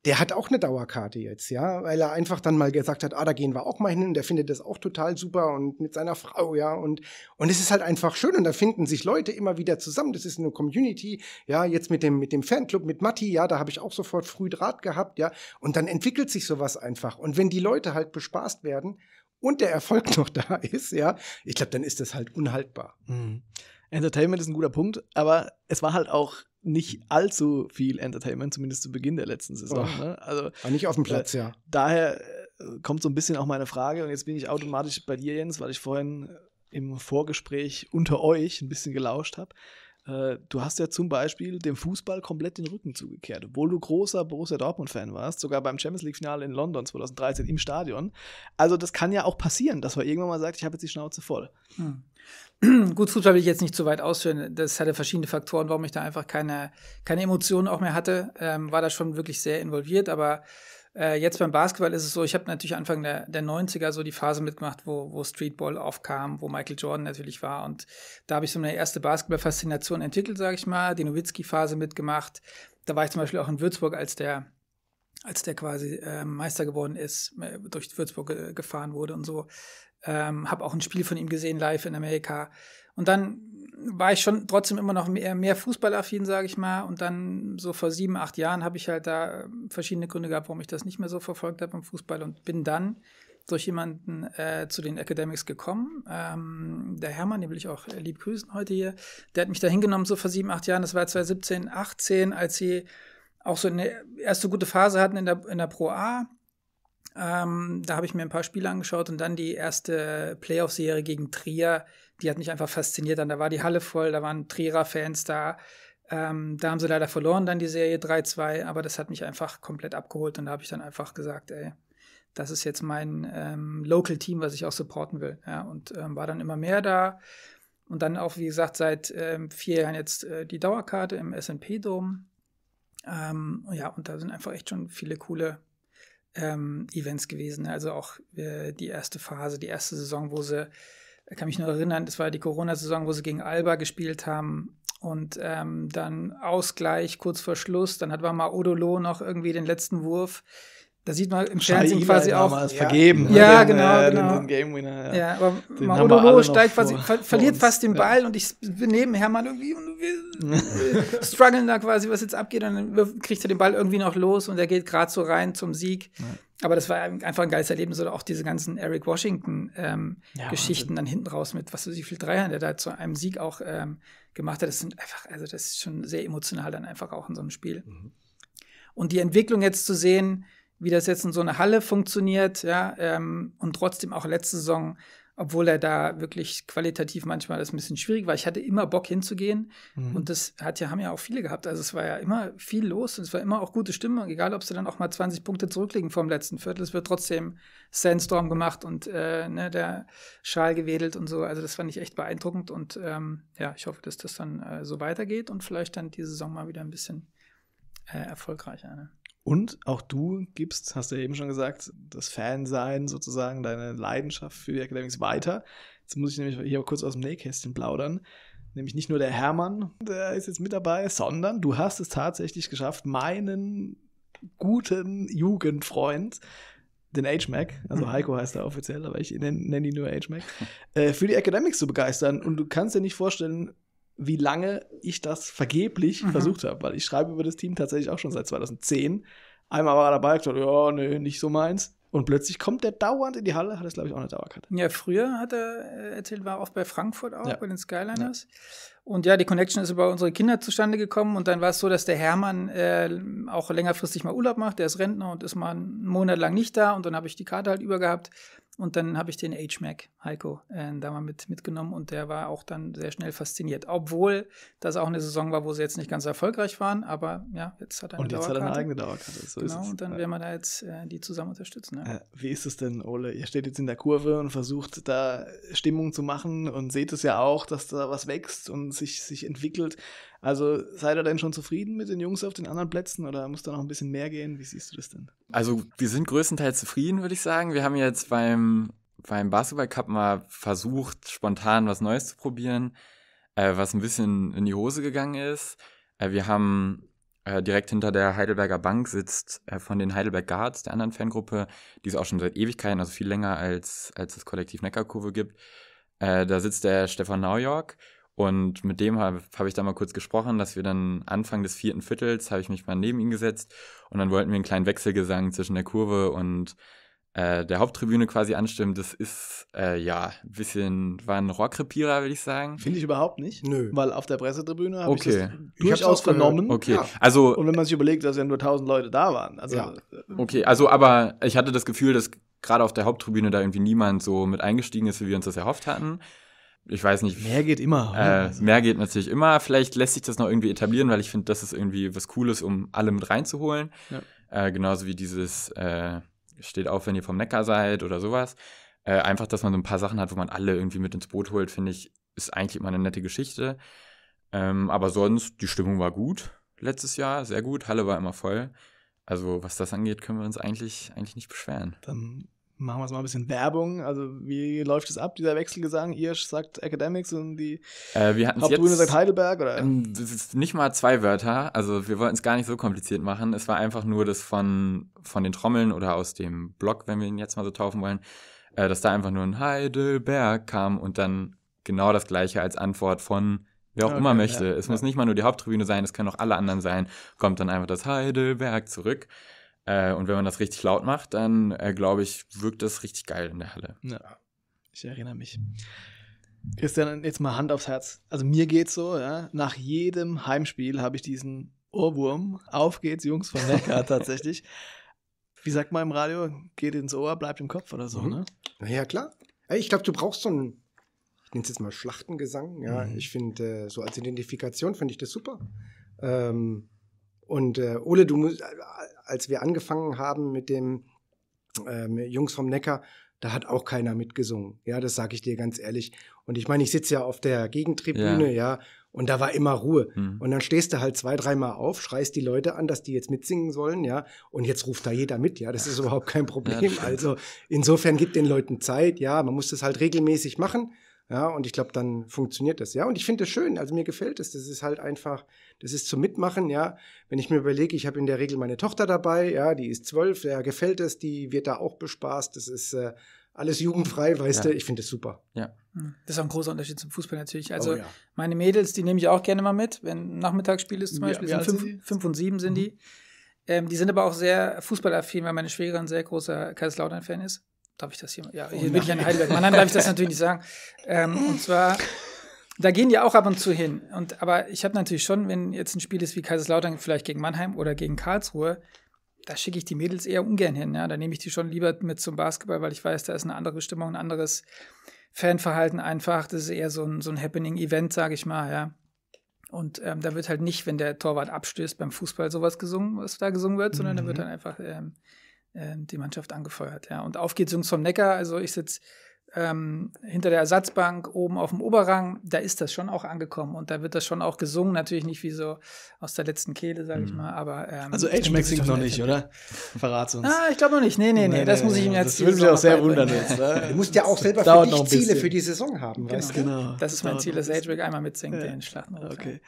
C: der hat auch eine Dauerkarte jetzt, ja, weil er einfach dann mal gesagt hat, ah, da gehen wir auch mal hin und der findet das auch total super und mit seiner Frau, ja, und, und es ist halt einfach schön und da finden sich Leute immer wieder zusammen, das ist eine Community, ja, jetzt mit dem, mit dem Fanclub, mit Matti, ja, da habe ich auch sofort früh Draht gehabt, ja, und dann entwickelt sich sowas einfach und wenn die Leute halt bespaßt werden,
B: und der Erfolg noch da ist, ja, ich glaube, dann ist das halt unhaltbar. Mhm. Entertainment ist ein guter Punkt, aber es war halt auch nicht allzu viel Entertainment, zumindest zu Beginn der letzten Saison. Oh, ne? also, war nicht auf dem Platz, äh, ja. Daher äh, kommt so ein bisschen auch meine Frage, und jetzt bin ich automatisch bei dir, Jens, weil ich vorhin äh, im Vorgespräch unter euch ein bisschen gelauscht habe. Äh, du hast ja zum Beispiel dem Fußball komplett den Rücken zugekehrt, obwohl du großer Borussia Dortmund-Fan warst, sogar beim Champions League-Finale in London 2013 im Stadion. Also das kann ja
A: auch passieren, dass man irgendwann mal sagt, ich habe jetzt die Schnauze voll. Hm. Gut, Fußball will ich jetzt nicht zu weit ausführen. Das hatte verschiedene Faktoren, warum ich da einfach keine, keine Emotionen auch mehr hatte. Ähm, war da schon wirklich sehr involviert, aber äh, jetzt beim Basketball ist es so, ich habe natürlich Anfang der, der 90er so die Phase mitgemacht, wo, wo Streetball aufkam, wo Michael Jordan natürlich war. Und da habe ich so meine erste Basketballfaszination entwickelt, sage ich mal, die Nowitzki-Phase mitgemacht. Da war ich zum Beispiel auch in Würzburg, als der als der quasi äh, Meister geworden ist, äh, durch Würzburg äh, gefahren wurde und so. Ähm, habe auch ein Spiel von ihm gesehen live in Amerika. Und dann war ich schon trotzdem immer noch mehr, mehr fußballaffin, sage ich mal. Und dann so vor sieben, acht Jahren habe ich halt da äh, verschiedene Gründe gehabt, warum ich das nicht mehr so verfolgt habe im Fußball und bin dann durch jemanden äh, zu den Academics gekommen. Ähm, der Hermann, den will ich auch äh, lieb grüßen heute hier, der hat mich da hingenommen, so vor sieben, acht Jahren, das war 2017, 18, als sie auch so eine erste gute Phase hatten in der, in der Pro A. Ähm, da habe ich mir ein paar Spiele angeschaut und dann die erste Playoff-Serie gegen Trier die hat mich einfach fasziniert. Dann da war die Halle voll, da waren Trierer-Fans da. Ähm, da haben sie leider verloren dann die Serie 3-2, aber das hat mich einfach komplett abgeholt und da habe ich dann einfach gesagt, ey, das ist jetzt mein ähm, Local-Team, was ich auch supporten will. Ja, und ähm, war dann immer mehr da. Und dann auch, wie gesagt, seit ähm, vier Jahren jetzt äh, die Dauerkarte im SP-Dom. Ähm, ja, und da sind einfach echt schon viele coole ähm, Events gewesen. Ne? Also auch äh, die erste Phase, die erste Saison, wo sie kann mich nur erinnern, das war die Corona-Saison, wo sie gegen Alba gespielt haben. Und ähm, dann Ausgleich kurz vor Schluss. Dann hat war mal Odolo noch irgendwie den letzten Wurf. Da sieht man im Fernsehen quasi auch. Ja. vergeben. Ja, den, genau. Äh, genau. Den, den Game Winner, ja. ja aber Maudolo steigt quasi, ver verliert uns. fast den Ball ja. und ich bin nebenher mal irgendwie und wir strugglen da quasi, was jetzt abgeht. Und dann kriegt er den Ball irgendwie noch los und er geht gerade so rein zum Sieg aber das war einfach ein geiles Erlebnis. Oder auch diese ganzen Eric Washington-Geschichten ähm, ja, dann hinten raus mit, was weiß ich, wie viel Dreier, der da zu einem Sieg auch ähm, gemacht hat. Das sind einfach, also das ist schon sehr emotional dann einfach auch in so einem Spiel. Mhm. Und die Entwicklung jetzt zu sehen, wie das jetzt in so einer Halle funktioniert, ja, ähm, und trotzdem auch letzte Saison obwohl er da wirklich qualitativ manchmal das ein bisschen schwierig war. Ich hatte immer Bock hinzugehen mhm. und das hat ja, haben ja auch viele gehabt. Also es war ja immer viel los und es war immer auch gute Stimmung, egal ob sie dann auch mal 20 Punkte zurücklegen vom letzten Viertel. Es wird trotzdem Sandstorm gemacht und äh, ne, der Schal gewedelt und so. Also das fand ich echt beeindruckend und ähm, ja, ich hoffe, dass das dann äh, so weitergeht und vielleicht dann die Saison mal wieder ein bisschen äh, erfolgreicher. Ne?
B: Und auch du gibst, hast du ja eben schon gesagt, das Fansein sozusagen, deine Leidenschaft für die Academics weiter. Jetzt muss ich nämlich hier kurz aus dem Nähkästchen plaudern. Nämlich nicht nur der Hermann, der ist jetzt mit dabei, sondern du hast es tatsächlich geschafft, meinen guten Jugendfreund, den H-Mac, also mhm. Heiko heißt er offiziell, aber ich nenne ihn nur H-Mac, äh, für die Academics zu begeistern. Und du kannst dir nicht vorstellen, wie lange ich das vergeblich mhm. versucht habe, weil ich schreibe über das Team tatsächlich auch schon seit 2010. Einmal war er dabei, ich dachte, ja, nee, nicht so meins. Und plötzlich kommt der dauernd in die Halle, hat es, glaube ich, auch eine Dauerkarte.
A: Ja, früher hat er äh, erzählt, war auch bei Frankfurt auch, ja. bei den Skyliners. Ja. Und ja, die Connection ist über unsere Kinder zustande gekommen. Und dann war es so, dass der Hermann äh, auch längerfristig mal Urlaub macht. Der ist Rentner und ist mal einen Monat lang nicht da. Und dann habe ich die Karte halt übergehabt. Und dann habe ich den H-Mac, Heiko, äh, da mal mit, mitgenommen und der war auch dann sehr schnell fasziniert. Obwohl das auch eine Saison war, wo sie jetzt nicht ganz erfolgreich waren, aber ja, jetzt hat er eine Und jetzt Dauerkarte. hat er eine eigene Dauerkarte. So genau, und dann ja. werden wir da jetzt äh, die zusammen unterstützen. Ja. Äh, wie ist es denn, Ole? Ihr steht jetzt in der Kurve
B: und versucht da Stimmung zu machen und seht es ja auch, dass da was wächst und sich, sich entwickelt. Also seid ihr denn schon zufrieden mit den Jungs auf den anderen Plätzen oder muss da noch ein bisschen mehr gehen? Wie siehst du das denn?
D: Also wir sind größtenteils zufrieden, würde ich sagen. Wir haben jetzt beim, beim Basketball Cup mal versucht, spontan was Neues zu probieren, äh, was ein bisschen in die Hose gegangen ist. Äh, wir haben äh, direkt hinter der Heidelberger Bank sitzt äh, von den Heidelberg Guards, der anderen Fangruppe, die es auch schon seit Ewigkeiten, also viel länger als, als das Kollektiv Neckarkurve gibt. Äh, da sitzt der Stefan Nauyork und mit dem habe hab ich da mal kurz gesprochen, dass wir dann Anfang des vierten Viertels habe ich mich mal neben ihn gesetzt und dann wollten wir einen kleinen Wechselgesang zwischen der Kurve und äh, der Haupttribüne quasi anstimmen. Das ist äh, ja ein bisschen, war ein Rohrkrepierer, würde ich sagen. Finde ich überhaupt nicht. Nö. Weil auf der Pressetribüne
B: habe okay. ich das durchaus vernommen. Okay. Ja. Also, und wenn man sich überlegt, dass ja nur 1000 Leute da waren. Also, ja. Äh,
D: okay, also aber ich hatte das Gefühl, dass gerade auf der Haupttribüne da irgendwie niemand so mit eingestiegen ist, wie wir uns das erhofft hatten ich weiß nicht. Mehr geht immer. Äh, mehr geht natürlich immer. Vielleicht lässt sich das noch irgendwie etablieren, weil ich finde, das ist irgendwie was Cooles, um alle mit reinzuholen. Ja. Äh, genauso wie dieses äh, steht auf, wenn ihr vom Neckar seid oder sowas. Äh, einfach, dass man so ein paar Sachen hat, wo man alle irgendwie mit ins Boot holt, finde ich, ist eigentlich immer eine nette Geschichte. Ähm, aber sonst, die Stimmung war gut letztes Jahr, sehr gut. Halle war immer voll. Also was das angeht, können wir uns eigentlich, eigentlich nicht beschweren.
B: Dann machen wir es mal ein bisschen Werbung. Also wie läuft es ab, dieser Wechselgesang? Ihr sagt Academics und die
D: äh, Hauptbühne sagt Heidelberg? Oder? Ähm, nicht mal zwei Wörter. Also wir wollten es gar nicht so kompliziert machen. Es war einfach nur das von, von den Trommeln oder aus dem Blog, wenn wir ihn jetzt mal so taufen wollen, äh, dass da einfach nur ein Heidelberg kam und dann genau das gleiche als Antwort von wer auch okay, immer möchte. Ja, es ja. muss nicht mal nur die Haupttribüne sein, es können auch alle anderen sein. Kommt dann einfach das Heidelberg zurück. Äh, und wenn man das richtig laut macht, dann äh, glaube ich, wirkt das richtig geil in der Halle. Ja,
B: ich erinnere mich. Christian, jetzt mal Hand aufs Herz. Also mir geht's so, ja. Nach jedem Heimspiel habe ich diesen Ohrwurm. Auf geht's, Jungs von Neckar tatsächlich. Wie sagt man im Radio? Geht ins Ohr, bleibt im Kopf oder so, mhm. ne? Na ja, klar.
C: Ich glaube, du brauchst so einen, ich nenne es jetzt mal Schlachtengesang. Ja, mhm. ich finde, äh, so als Identifikation finde ich das super. Ähm, und äh, Ole, du, musst, äh, als wir angefangen haben mit dem ähm, Jungs vom Neckar, da hat auch keiner mitgesungen. Ja, das sage ich dir ganz ehrlich. Und ich meine, ich sitze ja auf der Gegentribüne, ja. ja. und da war immer Ruhe. Mhm. Und dann stehst du halt zwei, dreimal auf, schreist die Leute an, dass die jetzt mitsingen sollen, ja. Und jetzt ruft da jeder mit, ja. Das ist überhaupt kein Problem. Ja, also insofern gibt den Leuten Zeit, ja. Man muss das halt regelmäßig machen. Ja, und ich glaube, dann funktioniert das, ja. Und ich finde es schön, also mir gefällt es. Das ist halt einfach, das ist zum Mitmachen, ja. Wenn ich mir überlege, ich habe in der Regel meine Tochter dabei, ja, die ist zwölf, ja, gefällt es, die wird da auch bespaßt. Das ist äh, alles jugendfrei, weißt ja. du, ich finde es super.
D: Ja.
A: Hm. Das ist auch ein großer Unterschied zum Fußball natürlich. Also oh, ja. meine Mädels, die nehme ich auch gerne mal mit, wenn Nachmittagsspiel ist zum ja, Beispiel, sind fünf, fünf, und sieben sind mhm. die. Ähm, die sind aber auch sehr fußballaffin, weil meine Schwägerin sehr großer Kaiserslautern-Fan ist darf ich das hier? Ja, oh hier oh bin ich in Heidelberg. Mannheim darf ich das natürlich nicht sagen. Ähm, und zwar, da gehen die auch ab und zu hin. Und, aber ich habe natürlich schon, wenn jetzt ein Spiel ist wie Kaiserslautern, vielleicht gegen Mannheim oder gegen Karlsruhe, da schicke ich die Mädels eher ungern hin. Ja? Da nehme ich die schon lieber mit zum Basketball, weil ich weiß, da ist eine andere Stimmung, ein anderes Fanverhalten einfach. Das ist eher so ein, so ein Happening-Event, sage ich mal. Ja? Und ähm, da wird halt nicht, wenn der Torwart abstößt, beim Fußball sowas gesungen, was da gesungen wird, sondern mhm. da wird mhm. dann einfach ähm, ähm, die Mannschaft angefeuert. Ja. Und auf geht's Jungs vom Neckar. Also ich sitze ähm, hinter der Ersatzbank oben auf dem Oberrang, da ist das schon auch angekommen und da wird das schon auch gesungen, natürlich nicht wie so aus der letzten Kehle, sage ich mhm. mal, aber ähm, Also Age-Max singt noch nicht,
B: oder? Verrat's uns. Ah, ich glaube noch nicht. Nee, nee, nee, das nee, muss ich ihm jetzt Das würde mich auch sehr wundern jetzt. Ne? Du musst
A: ja auch selber für dich Ziele für die Saison haben, genau. Genau. Das ist mein Ziel, dass Age-Max einmal mitsingt, ja. den Schlachten.
B: Okay.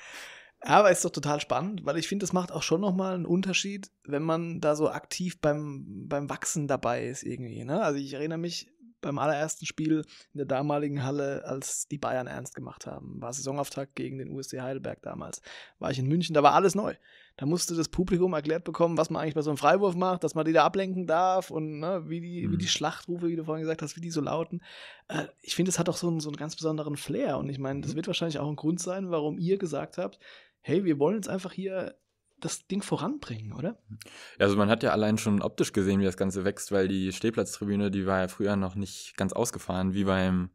B: Ja, Aber ist doch total spannend, weil ich finde, das macht auch schon nochmal einen Unterschied, wenn man da so aktiv beim, beim Wachsen dabei ist irgendwie. Ne? Also ich erinnere mich beim allerersten Spiel in der damaligen Halle, als die Bayern ernst gemacht haben, war Saisonauftakt gegen den USC Heidelberg damals, war ich in München, da war alles neu. Da musste das Publikum erklärt bekommen, was man eigentlich bei so einem Freiwurf macht, dass man die da ablenken darf und ne, wie, die, mhm. wie die mhm. Schlachtrufe, wie du vorhin gesagt hast, wie die so lauten. Äh, ich finde, es hat auch so einen, so einen ganz besonderen Flair und ich meine, das mhm. wird wahrscheinlich auch ein Grund sein, warum ihr gesagt habt, hey, wir wollen uns einfach hier das Ding voranbringen, oder?
D: Also man hat ja allein schon optisch gesehen, wie das Ganze wächst, weil die Stehplatztribüne, die war ja früher noch nicht ganz ausgefahren, wie beim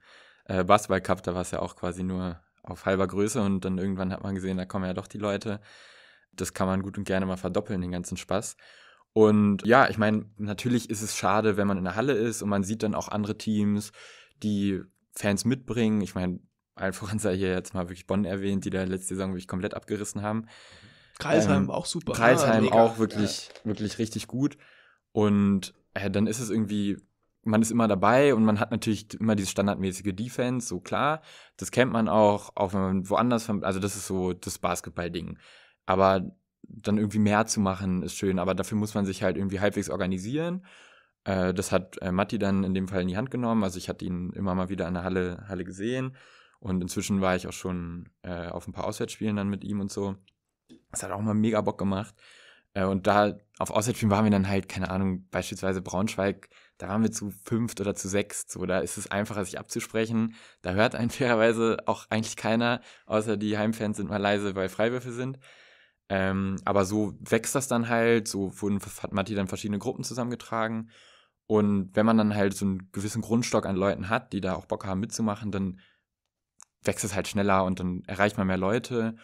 D: äh, Basketball-Cup, da war es ja auch quasi nur auf halber Größe und dann irgendwann hat man gesehen, da kommen ja doch die Leute. Das kann man gut und gerne mal verdoppeln, den ganzen Spaß. Und ja, ich meine, natürlich ist es schade, wenn man in der Halle ist und man sieht dann auch andere Teams, die Fans mitbringen. Ich meine, allen sei hier jetzt mal wirklich Bonn erwähnt, die da letzte Saison wirklich komplett abgerissen haben. Kreisheim ähm, auch super. Kreisheim ja, ah, auch wirklich, ja. wirklich richtig gut. Und äh, dann ist es irgendwie, man ist immer dabei und man hat natürlich immer diese standardmäßige Defense, so klar. Das kennt man auch, auch wenn man woanders, also das ist so das Basketball-Ding. Aber dann irgendwie mehr zu machen ist schön, aber dafür muss man sich halt irgendwie halbwegs organisieren. Äh, das hat äh, Matti dann in dem Fall in die Hand genommen. Also ich hatte ihn immer mal wieder an der Halle, Halle gesehen und inzwischen war ich auch schon äh, auf ein paar Auswärtsspielen dann mit ihm und so. Das hat auch mal mega Bock gemacht. Äh, und da auf Auswärtsspielen waren wir dann halt, keine Ahnung, beispielsweise Braunschweig, da waren wir zu fünft oder zu sechst. So, da ist es einfacher, sich abzusprechen. Da hört einen fairerweise auch eigentlich keiner, außer die Heimfans sind mal leise, weil Freiwürfe sind. Ähm, aber so wächst das dann halt, so wurden, hat Matti dann verschiedene Gruppen zusammengetragen. Und wenn man dann halt so einen gewissen Grundstock an Leuten hat, die da auch Bock haben mitzumachen, dann wächst es halt schneller und dann erreicht man mehr Leute.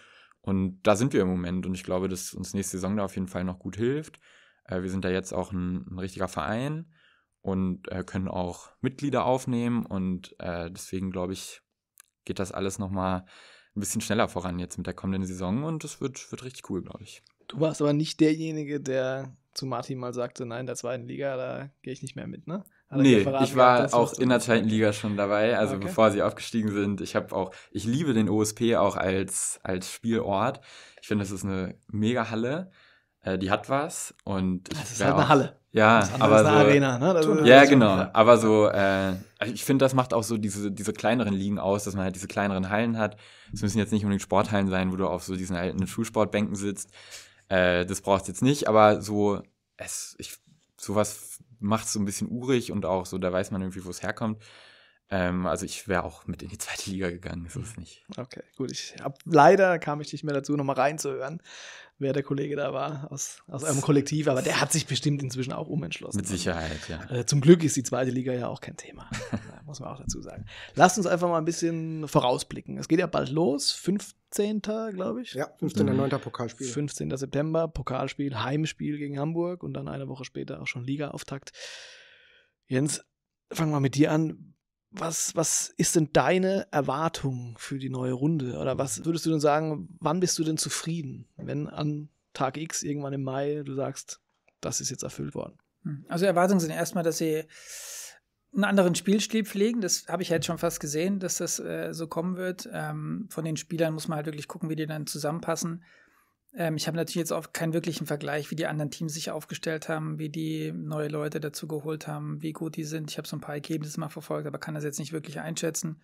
D: Und da sind wir im Moment und ich glaube, dass uns nächste Saison da auf jeden Fall noch gut hilft. Äh, wir sind da jetzt auch ein, ein richtiger Verein und äh, können auch Mitglieder aufnehmen und äh, deswegen glaube ich, geht das alles nochmal ein bisschen schneller voran jetzt mit der kommenden Saison und das wird, wird richtig cool, glaube ich.
B: Du warst aber nicht derjenige, der zu Martin mal sagte, nein, der zweiten Liga, da gehe ich nicht mehr mit, ne? nee, ich war gehabt, auch in der zweiten Liga
D: schon dabei, also okay. bevor sie aufgestiegen sind. Ich habe auch, ich liebe den OSP auch als, als Spielort. Ich finde, das ist eine mega Halle. Äh, die hat was und ich das ist halt auch, eine Halle. Ja, aber so, Arena, ne? das, das ja, genau. Klar. Aber so, äh, ich finde, das macht auch so diese, diese kleineren Ligen aus, dass man halt diese kleineren Hallen hat. Es müssen jetzt nicht unbedingt Sporthallen sein, wo du auf so diesen alten Schulsportbänken sitzt. Äh, das brauchst jetzt nicht, aber so, es, ich, sowas macht es so ein bisschen urig und auch so, da weiß man irgendwie, wo es herkommt. Ähm, also ich wäre auch mit in die zweite Liga gegangen, ist es mhm. nicht.
B: Okay, gut. Ich hab, leider kam ich nicht mehr dazu, nochmal reinzuhören, wer der Kollege da war aus, aus eurem Kollektiv, aber der hat sich bestimmt inzwischen auch umentschlossen.
D: Mit Sicherheit, ja.
B: Äh, zum Glück ist die zweite Liga ja auch kein Thema, muss man auch dazu sagen. Lasst uns einfach mal ein bisschen vorausblicken. Es geht ja bald los, 5. 15. glaube ich. Ja, 15.9. Pokalspiel. 15. September, Pokalspiel, Heimspiel gegen Hamburg und dann eine Woche später auch schon Liga-Auftakt. Jens, fangen wir mit dir an. Was, was ist denn deine Erwartung für die neue Runde? Oder was würdest du denn sagen, wann bist du denn zufrieden, wenn an Tag X irgendwann im Mai du sagst, das ist jetzt erfüllt worden? Hm,
A: also Erwartungen sind erstmal, dass sie einen anderen Spielstil pflegen. Das habe ich jetzt halt schon fast gesehen, dass das äh, so kommen wird. Ähm, von den Spielern muss man halt wirklich gucken, wie die dann zusammenpassen. Ähm, ich habe natürlich jetzt auch keinen wirklichen Vergleich, wie die anderen Teams sich aufgestellt haben, wie die neue Leute dazu geholt haben, wie gut die sind. Ich habe so ein paar Ergebnisse mal verfolgt, aber kann das jetzt nicht wirklich einschätzen.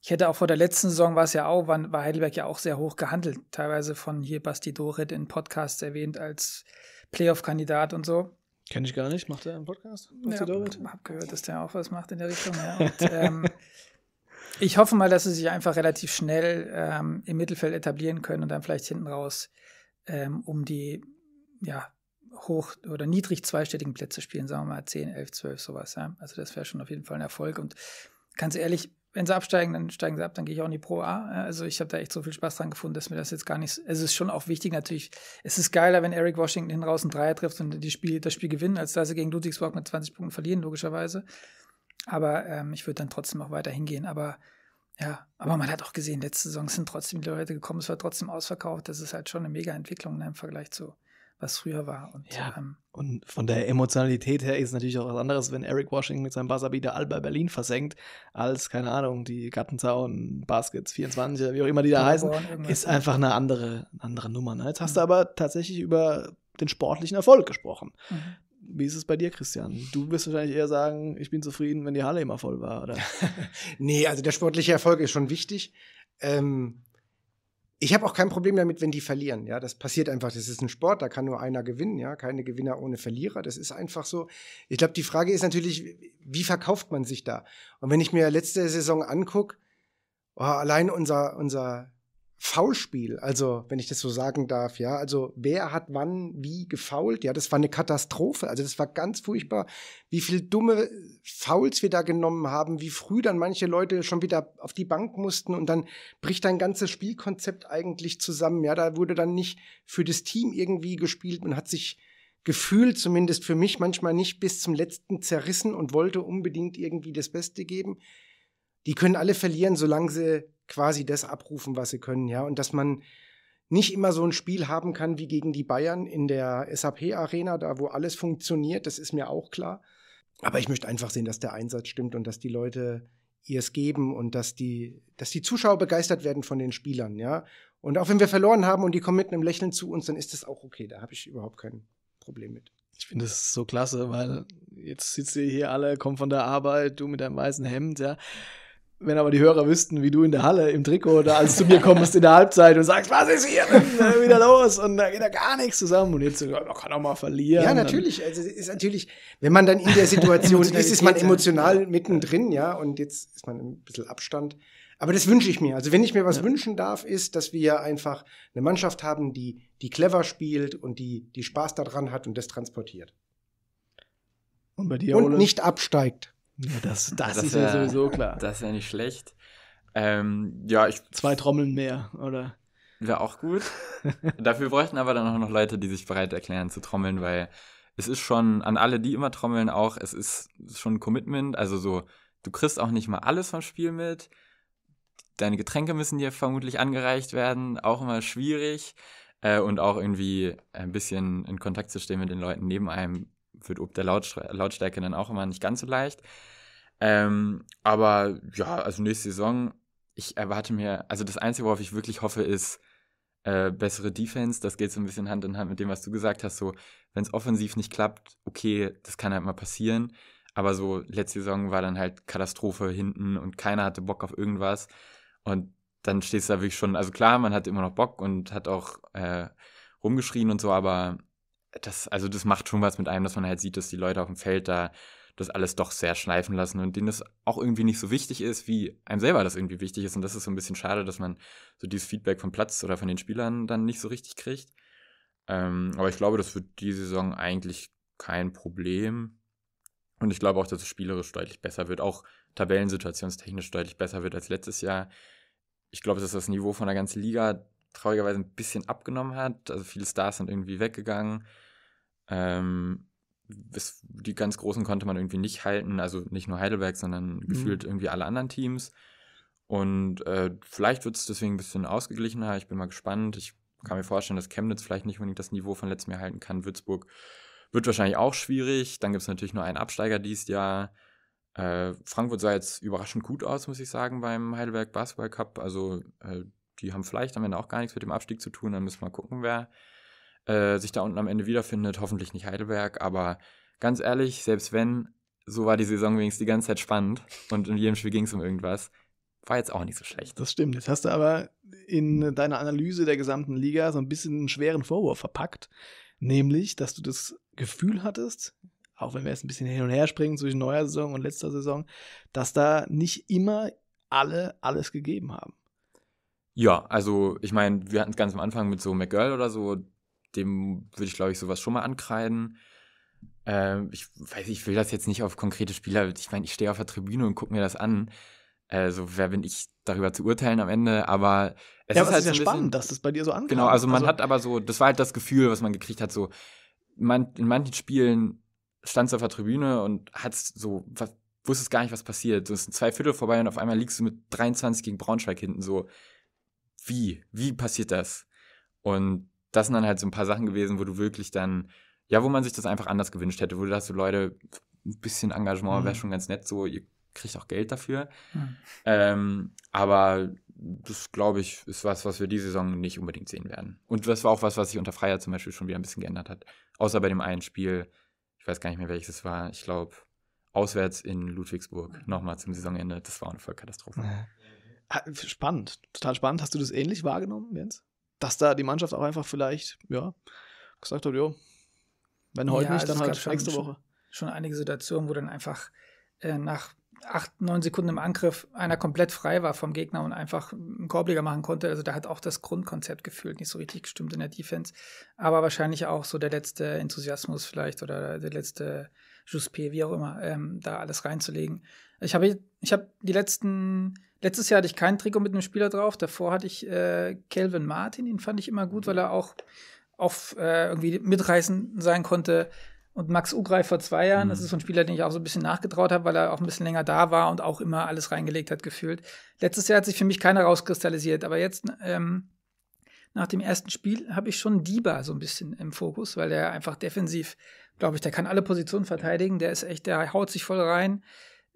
A: Ich hätte auch vor der letzten Saison war es ja auch, war, Heidelberg ja auch sehr hoch gehandelt. Teilweise von hier Basti Dorit in Podcasts erwähnt als Playoff-Kandidat und so. Kenne ich gar nicht. Macht er einen Podcast? Macht ja, hab gehört, dass der auch was macht in der Richtung. Ja. Und, ähm, ich hoffe mal, dass sie sich einfach relativ schnell ähm, im Mittelfeld etablieren können und dann vielleicht hinten raus ähm, um die ja, hoch- oder niedrig zweistelligen Plätze spielen, sagen wir mal 10, 11, 12, sowas. Ja. Also das wäre schon auf jeden Fall ein Erfolg. Und ganz ehrlich, wenn sie absteigen, dann steigen sie ab, dann gehe ich auch in die Pro A. Also ich habe da echt so viel Spaß dran gefunden, dass mir das jetzt gar nicht. Also es ist schon auch wichtig natürlich. Es ist geiler, wenn Eric Washington hin raus Dreier trifft und die Spiel, das Spiel gewinnen, als dass sie gegen Ludwigsburg mit 20 Punkten verlieren, logischerweise. Aber ähm, ich würde dann trotzdem auch weiter hingehen. Aber ja, aber man hat auch gesehen, letzte Saison sind trotzdem die Leute gekommen, es war trotzdem ausverkauft. Das ist halt schon eine mega Entwicklung ne, im Vergleich zu was früher war. Und, ja, ähm,
B: und von der Emotionalität her ist es natürlich auch was anderes, wenn Eric Washington mit seinem Buzzerbeater Alba Berlin versenkt, als, keine Ahnung, die Gattenzaun, Baskets 24, wie auch immer die da heißen, ist einfach eine andere, andere Nummer. Ne? Jetzt hast mhm. du aber tatsächlich über den sportlichen Erfolg gesprochen. Mhm. Wie ist es bei dir, Christian? Du wirst wahrscheinlich eher sagen, ich bin zufrieden, wenn die Halle immer voll war, oder? nee, also der sportliche Erfolg ist schon wichtig. Ähm, ich habe
C: auch kein Problem damit, wenn die verlieren. Ja, das passiert einfach. Das ist ein Sport, da kann nur einer gewinnen. Ja, keine Gewinner ohne Verlierer. Das ist einfach so. Ich glaube, die Frage ist natürlich, wie verkauft man sich da? Und wenn ich mir letzte Saison angucke, oh, allein unser, unser Foulspiel, also wenn ich das so sagen darf, ja, also wer hat wann wie gefault, ja, das war eine Katastrophe, also das war ganz furchtbar, wie viel dumme Fouls wir da genommen haben, wie früh dann manche Leute schon wieder auf die Bank mussten und dann bricht dein ganzes Spielkonzept eigentlich zusammen, ja, da wurde dann nicht für das Team irgendwie gespielt, man hat sich gefühlt zumindest für mich manchmal nicht bis zum letzten zerrissen und wollte unbedingt irgendwie das Beste geben. Die können alle verlieren, solange sie quasi das abrufen, was sie können, ja. Und dass man nicht immer so ein Spiel haben kann wie gegen die Bayern in der SAP-Arena, da wo alles funktioniert, das ist mir auch klar. Aber ich möchte einfach sehen, dass der Einsatz stimmt und dass die Leute ihr es geben und dass die, dass die Zuschauer begeistert werden von den Spielern, ja. Und auch wenn wir verloren haben und die kommen mit einem Lächeln zu uns, dann ist das auch okay. Da habe ich überhaupt kein
B: Problem mit. Ich finde das so klasse, weil jetzt sitzt ihr hier alle, kommt von der Arbeit, du mit deinem weißen Hemd, ja. Wenn aber die Hörer wüssten, wie du in der Halle im Trikot da als zu mir kommst in der Halbzeit und sagst, was ist hier denn äh, wieder los? Und da geht ja gar nichts zusammen. Und jetzt man kann auch mal verlieren. Ja, natürlich.
C: Also es ist natürlich, wenn man dann in der Situation ist, ist man emotional mittendrin, ja. Und jetzt ist man ein bisschen Abstand. Aber das wünsche ich mir. Also wenn ich mir was ja. wünschen darf, ist, dass wir einfach eine Mannschaft haben, die, die clever spielt und die, die Spaß daran hat und das transportiert.
B: Und bei dir, Und Ole? nicht absteigt. Das, das,
C: das ist wär, ja sowieso
D: klar. Das wäre nicht schlecht. Ähm, ja, ich. Zwei Trommeln mehr, oder? Wäre auch gut. Dafür bräuchten aber dann auch noch Leute, die sich bereit erklären zu trommeln, weil es ist schon an alle, die immer trommeln, auch, es ist schon ein Commitment. Also so, du kriegst auch nicht mal alles vom Spiel mit. Deine Getränke müssen dir vermutlich angereicht werden, auch immer schwierig. Äh, und auch irgendwie ein bisschen in Kontakt zu stehen mit den Leuten neben einem wird ob der Lautstre Lautstärke dann auch immer nicht ganz so leicht. Ähm, aber ja, also nächste Saison, ich erwarte mir, also das Einzige, worauf ich wirklich hoffe, ist äh, bessere Defense. Das geht so ein bisschen Hand in Hand mit dem, was du gesagt hast. So, wenn es offensiv nicht klappt, okay, das kann halt mal passieren. Aber so letzte Saison war dann halt Katastrophe hinten und keiner hatte Bock auf irgendwas. Und dann stehst du da wirklich schon, also klar, man hat immer noch Bock und hat auch äh, rumgeschrien und so, aber das, also das macht schon was mit einem, dass man halt sieht, dass die Leute auf dem Feld da das alles doch sehr schleifen lassen und denen das auch irgendwie nicht so wichtig ist, wie einem selber das irgendwie wichtig ist. Und das ist so ein bisschen schade, dass man so dieses Feedback vom Platz oder von den Spielern dann nicht so richtig kriegt. Ähm, aber ich glaube, das wird die Saison eigentlich kein Problem. Und ich glaube auch, dass es spielerisch deutlich besser wird, auch tabellensituationstechnisch deutlich besser wird als letztes Jahr. Ich glaube, dass das Niveau von der ganzen Liga traurigerweise ein bisschen abgenommen hat. Also viele Stars sind irgendwie weggegangen. Ähm, es, die ganz Großen konnte man irgendwie nicht halten, also nicht nur Heidelberg, sondern mhm. gefühlt irgendwie alle anderen Teams. Und äh, vielleicht wird es deswegen ein bisschen ausgeglichener. Ich bin mal gespannt. Ich kann mir vorstellen, dass Chemnitz vielleicht nicht unbedingt das Niveau von letztem Jahr halten kann. Würzburg wird wahrscheinlich auch schwierig. Dann gibt es natürlich nur einen Absteiger dieses Jahr. Äh, Frankfurt sah jetzt überraschend gut aus, muss ich sagen, beim Heidelberg Basketball Cup. Also äh, die haben vielleicht am Ende auch gar nichts mit dem Abstieg zu tun. Dann müssen wir mal gucken, wer äh, sich da unten am Ende wiederfindet. Hoffentlich nicht Heidelberg, aber ganz ehrlich, selbst wenn, so war die Saison wenigstens die ganze Zeit spannend und in jedem Spiel ging es um irgendwas. War jetzt auch nicht so schlecht. Das stimmt.
B: Jetzt hast du aber in deiner Analyse der gesamten Liga so ein bisschen einen schweren Vorwurf verpackt, nämlich, dass du das Gefühl hattest, auch wenn wir jetzt ein bisschen hin und her springen zwischen neuer Saison und letzter Saison, dass da nicht immer alle alles gegeben haben.
D: Ja, also ich meine, wir hatten es ganz am Anfang mit so McGirl oder so, dem würde ich, glaube ich, sowas schon mal ankreiden. Ähm, ich weiß, ich will das jetzt nicht auf konkrete Spieler. Ich meine, ich stehe auf der Tribüne und gucke mir das an. Also, wer bin ich darüber zu urteilen am Ende? Aber es ja, ist aber halt es ist ja bisschen, spannend, dass das bei
B: dir so ankommt. Genau, also man also, hat
D: aber so, das war halt das Gefühl, was man gekriegt hat, so, man, in manchen Spielen standst du auf der Tribüne und hast so, was, wusstest gar nicht, was passiert. So, es sind zwei Viertel vorbei und auf einmal liegst du mit 23 gegen Braunschweig hinten, so, wie, wie passiert das? Und das sind dann halt so ein paar Sachen gewesen, wo du wirklich dann, ja, wo man sich das einfach anders gewünscht hätte, wo du dachtest, so, Leute, ein bisschen Engagement mhm. wäre schon ganz nett, so, ihr kriegt auch Geld dafür. Mhm. Ähm, aber das, glaube ich, ist was, was wir die Saison nicht unbedingt sehen werden. Und das war auch was, was sich unter Freier zum Beispiel schon wieder ein bisschen geändert hat. Außer bei dem einen Spiel, ich weiß gar nicht mehr, welches es war, ich glaube, auswärts in Ludwigsburg, mhm. nochmal zum Saisonende. Das war eine Vollkatastrophe. Ja.
B: Spannend, total spannend. Hast du das ähnlich wahrgenommen, Jens? dass da die Mannschaft auch einfach vielleicht, ja, gesagt hat, jo, wenn heute ja, nicht, also dann halt nächste Woche.
A: Schon einige Situationen, wo dann einfach äh, nach acht, neun Sekunden im Angriff einer komplett frei war vom Gegner und einfach einen Korbleger machen konnte. Also da hat auch das Grundkonzept gefühlt nicht so richtig gestimmt in der Defense. Aber wahrscheinlich auch so der letzte Enthusiasmus vielleicht oder der letzte Juspe, wie auch immer, ähm, da alles reinzulegen. Ich habe ich hab die letzten, letztes Jahr hatte ich kein Trikot mit einem Spieler drauf, davor hatte ich äh, Calvin Martin, den fand ich immer gut, mhm. weil er auch auf äh, irgendwie mitreißend sein konnte. Und Max Ugreif vor zwei Jahren, mhm. das ist so ein Spieler, den ich auch so ein bisschen nachgetraut habe, weil er auch ein bisschen länger da war und auch immer alles reingelegt hat, gefühlt. Letztes Jahr hat sich für mich keiner rauskristallisiert, aber jetzt ähm, nach dem ersten Spiel habe ich schon Diba so ein bisschen im Fokus, weil der einfach defensiv, glaube ich, der kann alle Positionen verteidigen, der ist echt, der haut sich voll rein.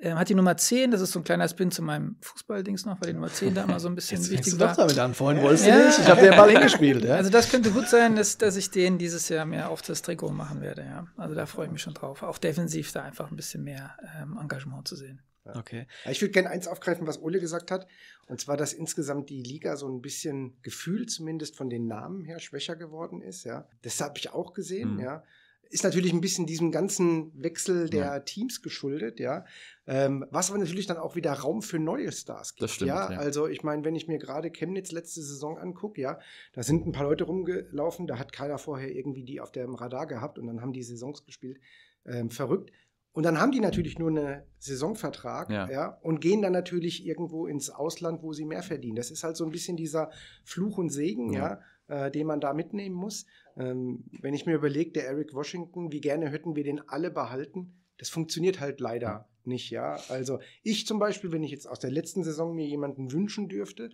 A: Ähm, hat die Nummer 10, das ist so ein kleiner Spin zu meinem Fußballdings noch, weil die Nummer 10 da immer so ein bisschen Jetzt wichtig war. Du damit an, vorhin wolltest ja. du nicht. Ich habe den Ball hingespielt. Ja. Also das könnte gut sein, dass, dass ich den dieses Jahr mehr auf das Trikot machen werde. Ja. Also da freue ich mich schon drauf. Auch defensiv da einfach ein bisschen mehr ähm, Engagement zu sehen. Okay. Ich würde gerne
C: eins aufgreifen, was Ole gesagt hat. Und zwar, dass insgesamt die Liga so ein bisschen gefühlt zumindest von den Namen her schwächer geworden ist. Ja. Das habe ich auch gesehen. Mhm. Ja ist natürlich ein bisschen diesem ganzen Wechsel der ja. Teams geschuldet, ja. Ähm, was aber natürlich dann auch wieder Raum für neue Stars gibt. Das stimmt, ja? ja. Also ich meine, wenn ich mir gerade Chemnitz letzte Saison angucke, ja, da sind ein paar Leute rumgelaufen, da hat keiner vorher irgendwie die auf dem Radar gehabt und dann haben die Saisons gespielt. Ähm, verrückt. Und dann haben die natürlich nur einen Saisonvertrag ja. ja. und gehen dann natürlich irgendwo ins Ausland, wo sie mehr verdienen. Das ist halt so ein bisschen dieser Fluch und Segen, ja. ja äh, den man da mitnehmen muss. Ähm, wenn ich mir überlege, der Eric Washington, wie gerne hätten wir den alle behalten, das funktioniert halt leider nicht, ja. Also ich zum Beispiel, wenn ich jetzt aus der letzten Saison mir jemanden wünschen dürfte,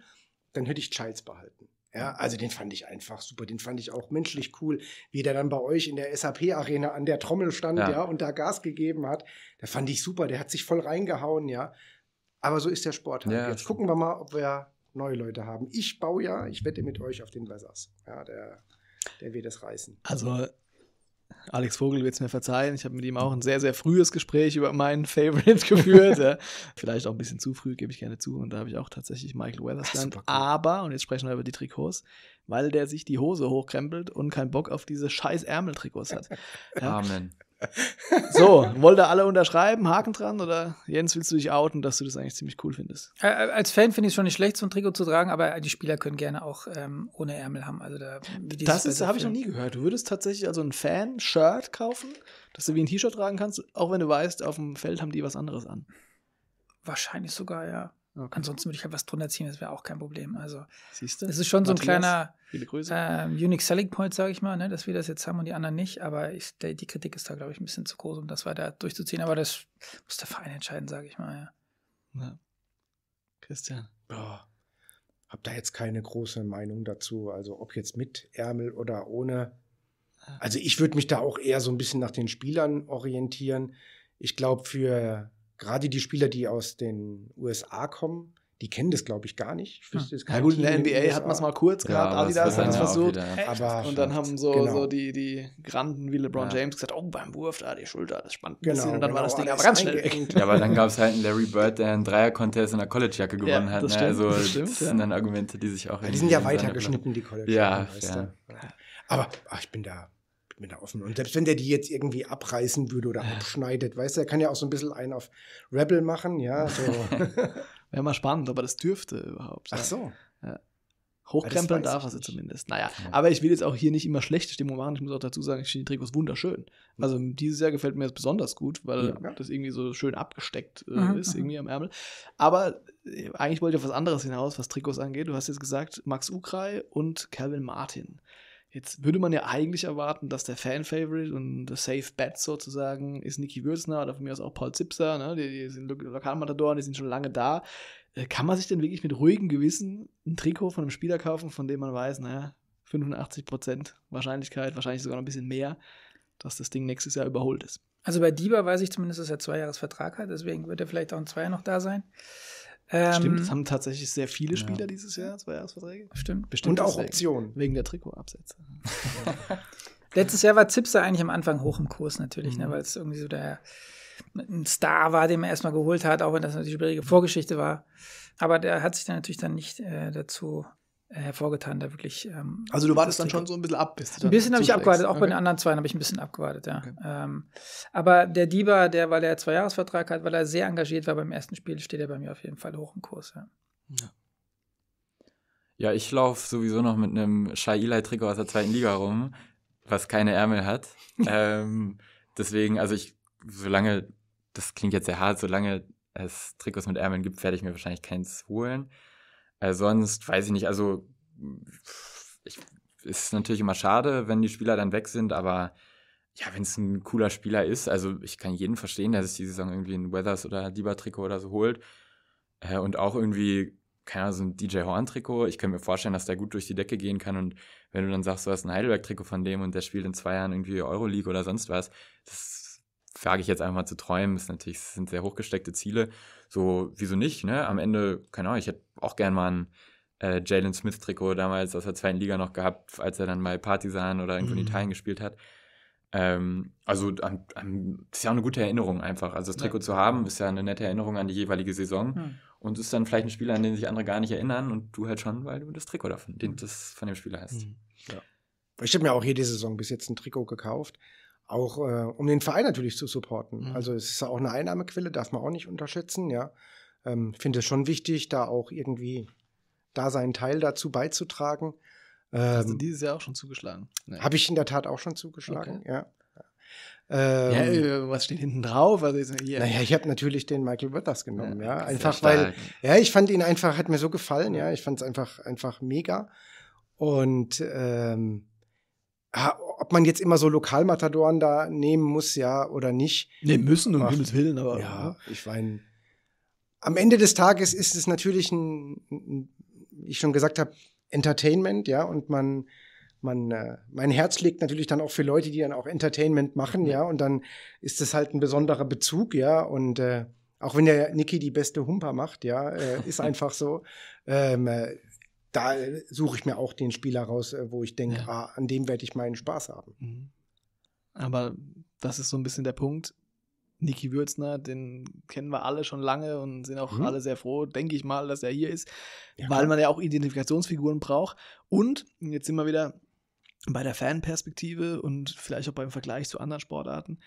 C: dann hätte ich Childs behalten. Ja, also den fand ich einfach super, den fand ich auch menschlich cool, wie der dann bei euch in der SAP-Arena an der Trommel stand, ja. ja, und da Gas gegeben hat. Da fand ich super, der hat sich voll reingehauen, ja. Aber
B: so ist der Sport halt. Ja, Jetzt
C: gucken wir mal, ob wir neue Leute haben. Ich baue ja, ich wette mit euch auf den Versas. Ja, der,
B: der wird das reißen. Also, Alex Vogel wird es mir verzeihen. Ich habe mit ihm auch ein sehr, sehr frühes Gespräch über meinen Favorite geführt. ja. Vielleicht auch ein bisschen zu früh, gebe ich gerne zu. Und da habe ich auch tatsächlich Michael Weathers genannt. Cool. Aber, und jetzt sprechen wir über die Trikots, weil der sich die Hose hochkrempelt und keinen Bock auf diese scheiß Ärmeltrikots hat. ja. Amen. so, wollt ihr alle unterschreiben? Haken dran? Oder Jens, willst du dich outen, dass du das eigentlich ziemlich cool findest?
A: Als Fan finde ich es schon nicht schlecht, so ein Trikot zu tragen, aber die Spieler können gerne auch ähm, ohne Ärmel haben. Also da, das ist, habe ich noch nie
B: gehört. Du würdest tatsächlich also ein Fan-Shirt kaufen, dass du wie ein T-Shirt tragen kannst, auch wenn du weißt, auf dem Feld haben die was anderes an. Wahrscheinlich sogar,
A: ja. Okay. Ansonsten würde ich halt was drunter ziehen, das wäre auch kein Problem. Also, Siehst du? Das ist schon Matthias, so ein kleiner äh, Unique Selling Point, sage ich mal, ne, dass wir das jetzt haben und die anderen nicht. Aber ich, der, die Kritik ist da, glaube ich, ein bisschen zu groß, um das weiter durchzuziehen. Aber das muss der Verein entscheiden, sage ich mal.
B: Ja. ja. Christian.
A: Boah. Hab da jetzt keine große Meinung dazu. Also,
C: ob jetzt mit Ärmel oder ohne. Also, ich würde mich da auch eher so ein bisschen nach den Spielern orientieren. Ich glaube, für gerade die Spieler, die aus den USA kommen, die kennen das, glaube ich, gar nicht. Ich hm. wüsste, ja gut, in der NBA in hat man es mal kurz ja, gehabt, Adidas
B: hat es versucht. Aber und dann haben so, genau. so die, die Granden wie LeBron ja. James gesagt, oh, beim Wurf,
D: da die Schulter, das spannt ein genau, bisschen. Und dann genau, war das Ding oh, aber ganz schnell. Ja, aber dann gab es halt einen Larry Bird, der einen Dreier-Contest in der College-Jacke gewonnen hat. Ne? Stimmt, also das, stimmt, das sind dann Argumente, die sich auch... Die sind ja weitergeschnitten, die College-Jacke. Ja, ja.
C: Aber ach, ich bin da mir da offen. Und selbst wenn der die jetzt irgendwie
B: abreißen
C: würde oder ja. abschneidet, weißt du, er kann ja auch so ein bisschen einen auf Rebel machen, ja. So.
B: Wäre mal spannend, aber das dürfte überhaupt. Ach so. Ja. Ah, Hochkrempeln darf er sie zumindest. Naja, aber ich will jetzt auch hier nicht immer schlechte Stimmung machen. Ich muss auch dazu sagen, ich finde die Trikots wunderschön. Hm. Also dieses Jahr gefällt mir das besonders gut, weil ja. das irgendwie so schön abgesteckt äh, mhm. ist, irgendwie am Ärmel. Aber äh, eigentlich wollte ich auf was anderes hinaus, was Trikots angeht. Du hast jetzt gesagt, Max Ukrai und Calvin Martin. Jetzt würde man ja eigentlich erwarten, dass der Fan-Favorite und der Safe Bet sozusagen ist Niki Würzner oder von mir aus auch Paul Zipser, ne? die, die sind Lokalmatadoren, die sind schon lange da. Äh, kann man sich denn wirklich mit ruhigem Gewissen ein Trikot von einem Spieler kaufen, von dem man weiß, naja, 85% Wahrscheinlichkeit, wahrscheinlich sogar noch ein bisschen mehr, dass das Ding nächstes Jahr überholt
A: ist? Also bei Dieber weiß ich zumindest, dass er zwei Jahres Vertrag hat, deswegen wird er vielleicht auch in zwei Jahren noch da sein. Stimmt, das ähm, haben tatsächlich sehr viele Spieler ja. dieses Jahr zwei Jahresverträge. Stimmt. Bestimmt Und auch Optionen. Wegen der Trikotabsätze. Letztes Jahr war Zipser eigentlich am Anfang hoch im Kurs natürlich, ne, mhm. ne, weil es irgendwie so der ein Star war, den man erstmal geholt hat, auch wenn das eine schwierige Vorgeschichte war. Aber der hat sich dann natürlich dann nicht äh, dazu äh, hervorgetan, da wirklich. Ähm, also du wartest dann schon so ein bisschen ab, bis Ein bisschen habe ich abgewartet, auch okay. bei den anderen zwei habe ich ein bisschen abgewartet, ja. Okay. Ähm, aber der Dieber, der, weil er zwei Jahresvertrag hat, weil er sehr engagiert war beim ersten Spiel, steht er bei mir auf jeden Fall hoch im Kurs. Ja, ja.
D: ja ich laufe sowieso noch mit einem Shailai-Trikot aus der zweiten Liga rum, was keine Ärmel hat. ähm, deswegen, also ich, solange, das klingt jetzt sehr hart, solange es Trikots mit Ärmeln gibt, werde ich mir wahrscheinlich keins holen. Äh, sonst weiß ich nicht, also ich, ist natürlich immer schade, wenn die Spieler dann weg sind, aber ja, wenn es ein cooler Spieler ist, also ich kann jeden verstehen, der sich die Saison irgendwie ein Weathers oder Dieber-Trikot oder so holt. Äh, und auch irgendwie, keine Ahnung, so ein DJ Horn-Trikot. Ich kann mir vorstellen, dass der gut durch die Decke gehen kann. Und wenn du dann sagst, du hast ein Heidelberg-Trikot von dem und der spielt in zwei Jahren irgendwie Euroleague oder sonst was, das ist wage ich jetzt einfach mal zu träumen, ist natürlich, das sind sehr hochgesteckte Ziele. So, wieso nicht, ne? Am Ende, keine Ahnung, ich hätte auch gern mal ein äh, Jalen Smith-Trikot damals aus der zweiten Liga noch gehabt, als er dann mal Partisan oder irgendwo mhm. in Italien gespielt hat. Ähm, also, an, an, das ist ja auch eine gute Erinnerung einfach. Also, das Trikot ja. zu haben, ist ja eine nette Erinnerung an die jeweilige Saison. Mhm. Und ist dann vielleicht ein Spieler, an den sich andere gar nicht erinnern und du halt schon, weil du das Trikot davon, den, hm. das von dem Spieler hast. Mhm. Ja.
C: Ich habe mir auch jede Saison bis jetzt ein Trikot gekauft auch äh, um den Verein natürlich zu supporten. Mhm. Also es ist auch eine Einnahmequelle, darf man auch nicht unterschätzen, ja. Ähm, finde es schon wichtig, da auch irgendwie da seinen Teil dazu beizutragen. Ähm, Hast du
B: dieses Jahr auch schon zugeschlagen?
C: Nee. Habe ich in der Tat auch schon zugeschlagen, okay. ja. Ähm, ja, äh,
B: was steht hinten drauf? Also ich hier. Naja, ich
C: habe natürlich den Michael Withers genommen, ja. ja. Einfach weil, ja, ich fand ihn einfach, hat mir so gefallen, ja. Ich fand es einfach, einfach mega. Und ähm, ob man jetzt immer so Lokalmatadoren da nehmen muss, ja, oder nicht. Nee, müssen, um Himmels Willen, aber. Ja, ne? ich meine, am Ende des Tages ist es natürlich ein, wie ich schon gesagt habe, Entertainment, ja, und man, man, äh, mein Herz schlägt natürlich dann auch für Leute, die dann auch Entertainment machen, ja, und dann ist es halt ein besonderer Bezug, ja, und äh, auch wenn der Niki die beste Humper macht, ja, äh, ist einfach so. Ähm, äh, da suche ich mir auch den Spieler raus,
B: äh, wo ich denke, ja. ah, an dem werde ich meinen Spaß haben. Mhm. Aber das ist so ein bisschen der Punkt. Niki Würzner, den kennen wir alle schon lange und sind auch mhm. alle sehr froh, denke ich mal, dass er hier ist, ja, weil man ja auch Identifikationsfiguren braucht. Und jetzt sind wir wieder bei der Fanperspektive und vielleicht auch beim Vergleich zu anderen Sportarten.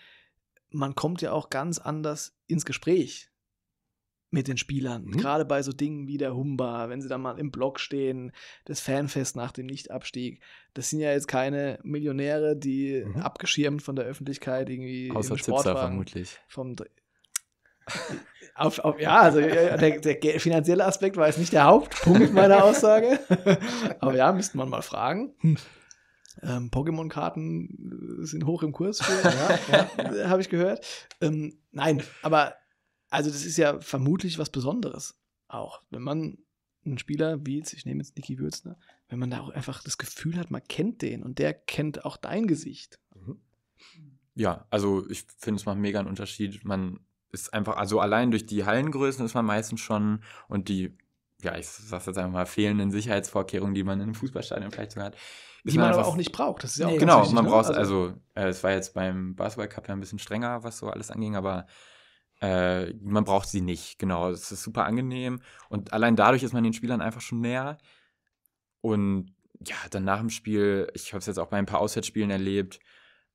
B: Man kommt ja auch ganz anders ins Gespräch mit den Spielern. Mhm. Gerade bei so Dingen wie der Humba, wenn sie dann mal im Block stehen, das Fanfest nach dem Nichtabstieg. Das sind ja jetzt keine Millionäre, die mhm. abgeschirmt von der Öffentlichkeit irgendwie. Außer im Zipser vermutlich. Vom auf, auf, ja, also der, der, finanzielle Aspekt war jetzt nicht der Hauptpunkt meiner Aussage. Aber ja, müsste man mal fragen. Ähm, Pokémon-Karten äh, sind hoch im Kurs, ja, ja. habe ich gehört. Ähm, nein, aber also, das ist ja vermutlich was Besonderes auch, wenn man einen Spieler wie jetzt, ich nehme jetzt Niki Würzner, wenn man da auch einfach das Gefühl hat, man kennt den und der kennt auch dein Gesicht. Mhm.
D: Ja, also ich finde, es macht mega einen Unterschied. Man ist einfach, also allein durch die Hallengrößen ist man meistens schon und die, ja, ich sag's jetzt einfach mal, fehlenden Sicherheitsvorkehrungen, die man in einem Fußballstadion vielleicht sogar hat. Die man, man aber auch nicht braucht. Das ist ja auch nee, Genau, wichtig, man ne? braucht, also, also äh, es war jetzt beim Basketball Cup ja ein bisschen strenger, was so alles anging, aber äh, man braucht sie nicht, genau. es ist super angenehm. Und allein dadurch ist man den Spielern einfach schon näher. Und ja, dann nach dem Spiel, ich habe es jetzt auch bei ein paar Auswärtsspielen erlebt,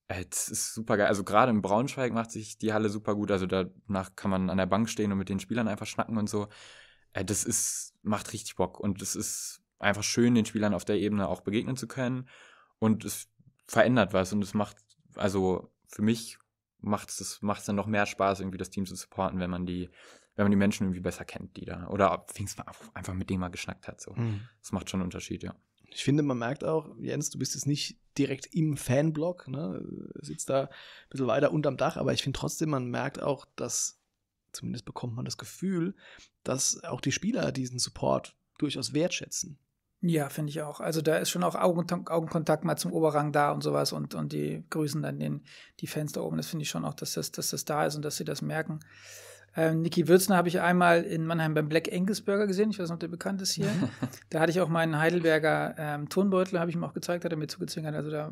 D: es äh, ist super geil. Also gerade in Braunschweig macht sich die Halle super gut. Also danach kann man an der Bank stehen und mit den Spielern einfach schnacken und so. Äh, das ist, macht richtig Bock. Und es ist einfach schön, den Spielern auf der Ebene auch begegnen zu können. Und es verändert was. Und es macht, also für mich macht es dann noch mehr Spaß, irgendwie das Team zu supporten, wenn man die, wenn man die Menschen irgendwie besser kennt, die da. Oder wenigstens einfach mit denen mal geschnackt hat. So. Mhm. Das macht schon einen Unterschied, ja. Ich finde, man merkt auch,
B: Jens, du bist jetzt nicht direkt im Fanblock, ne? sitzt da ein bisschen weiter unterm Dach, aber ich finde trotzdem, man merkt auch, dass, zumindest bekommt man das Gefühl, dass auch die Spieler diesen Support durchaus wertschätzen.
A: Ja, finde ich auch. Also da ist schon auch Augen Augenkontakt mal zum Oberrang da und sowas und, und die grüßen dann den, die Fans da oben. Das finde ich schon auch, dass das, dass das da ist und dass sie das merken. Ähm, Niki Würzner habe ich einmal in Mannheim beim Black Angus Burger gesehen. Ich weiß nicht, ob der bekannt ist hier. da hatte ich auch meinen Heidelberger ähm, Tonbeutel, habe ich ihm auch gezeigt, hat er mir zugezwinkert. Also da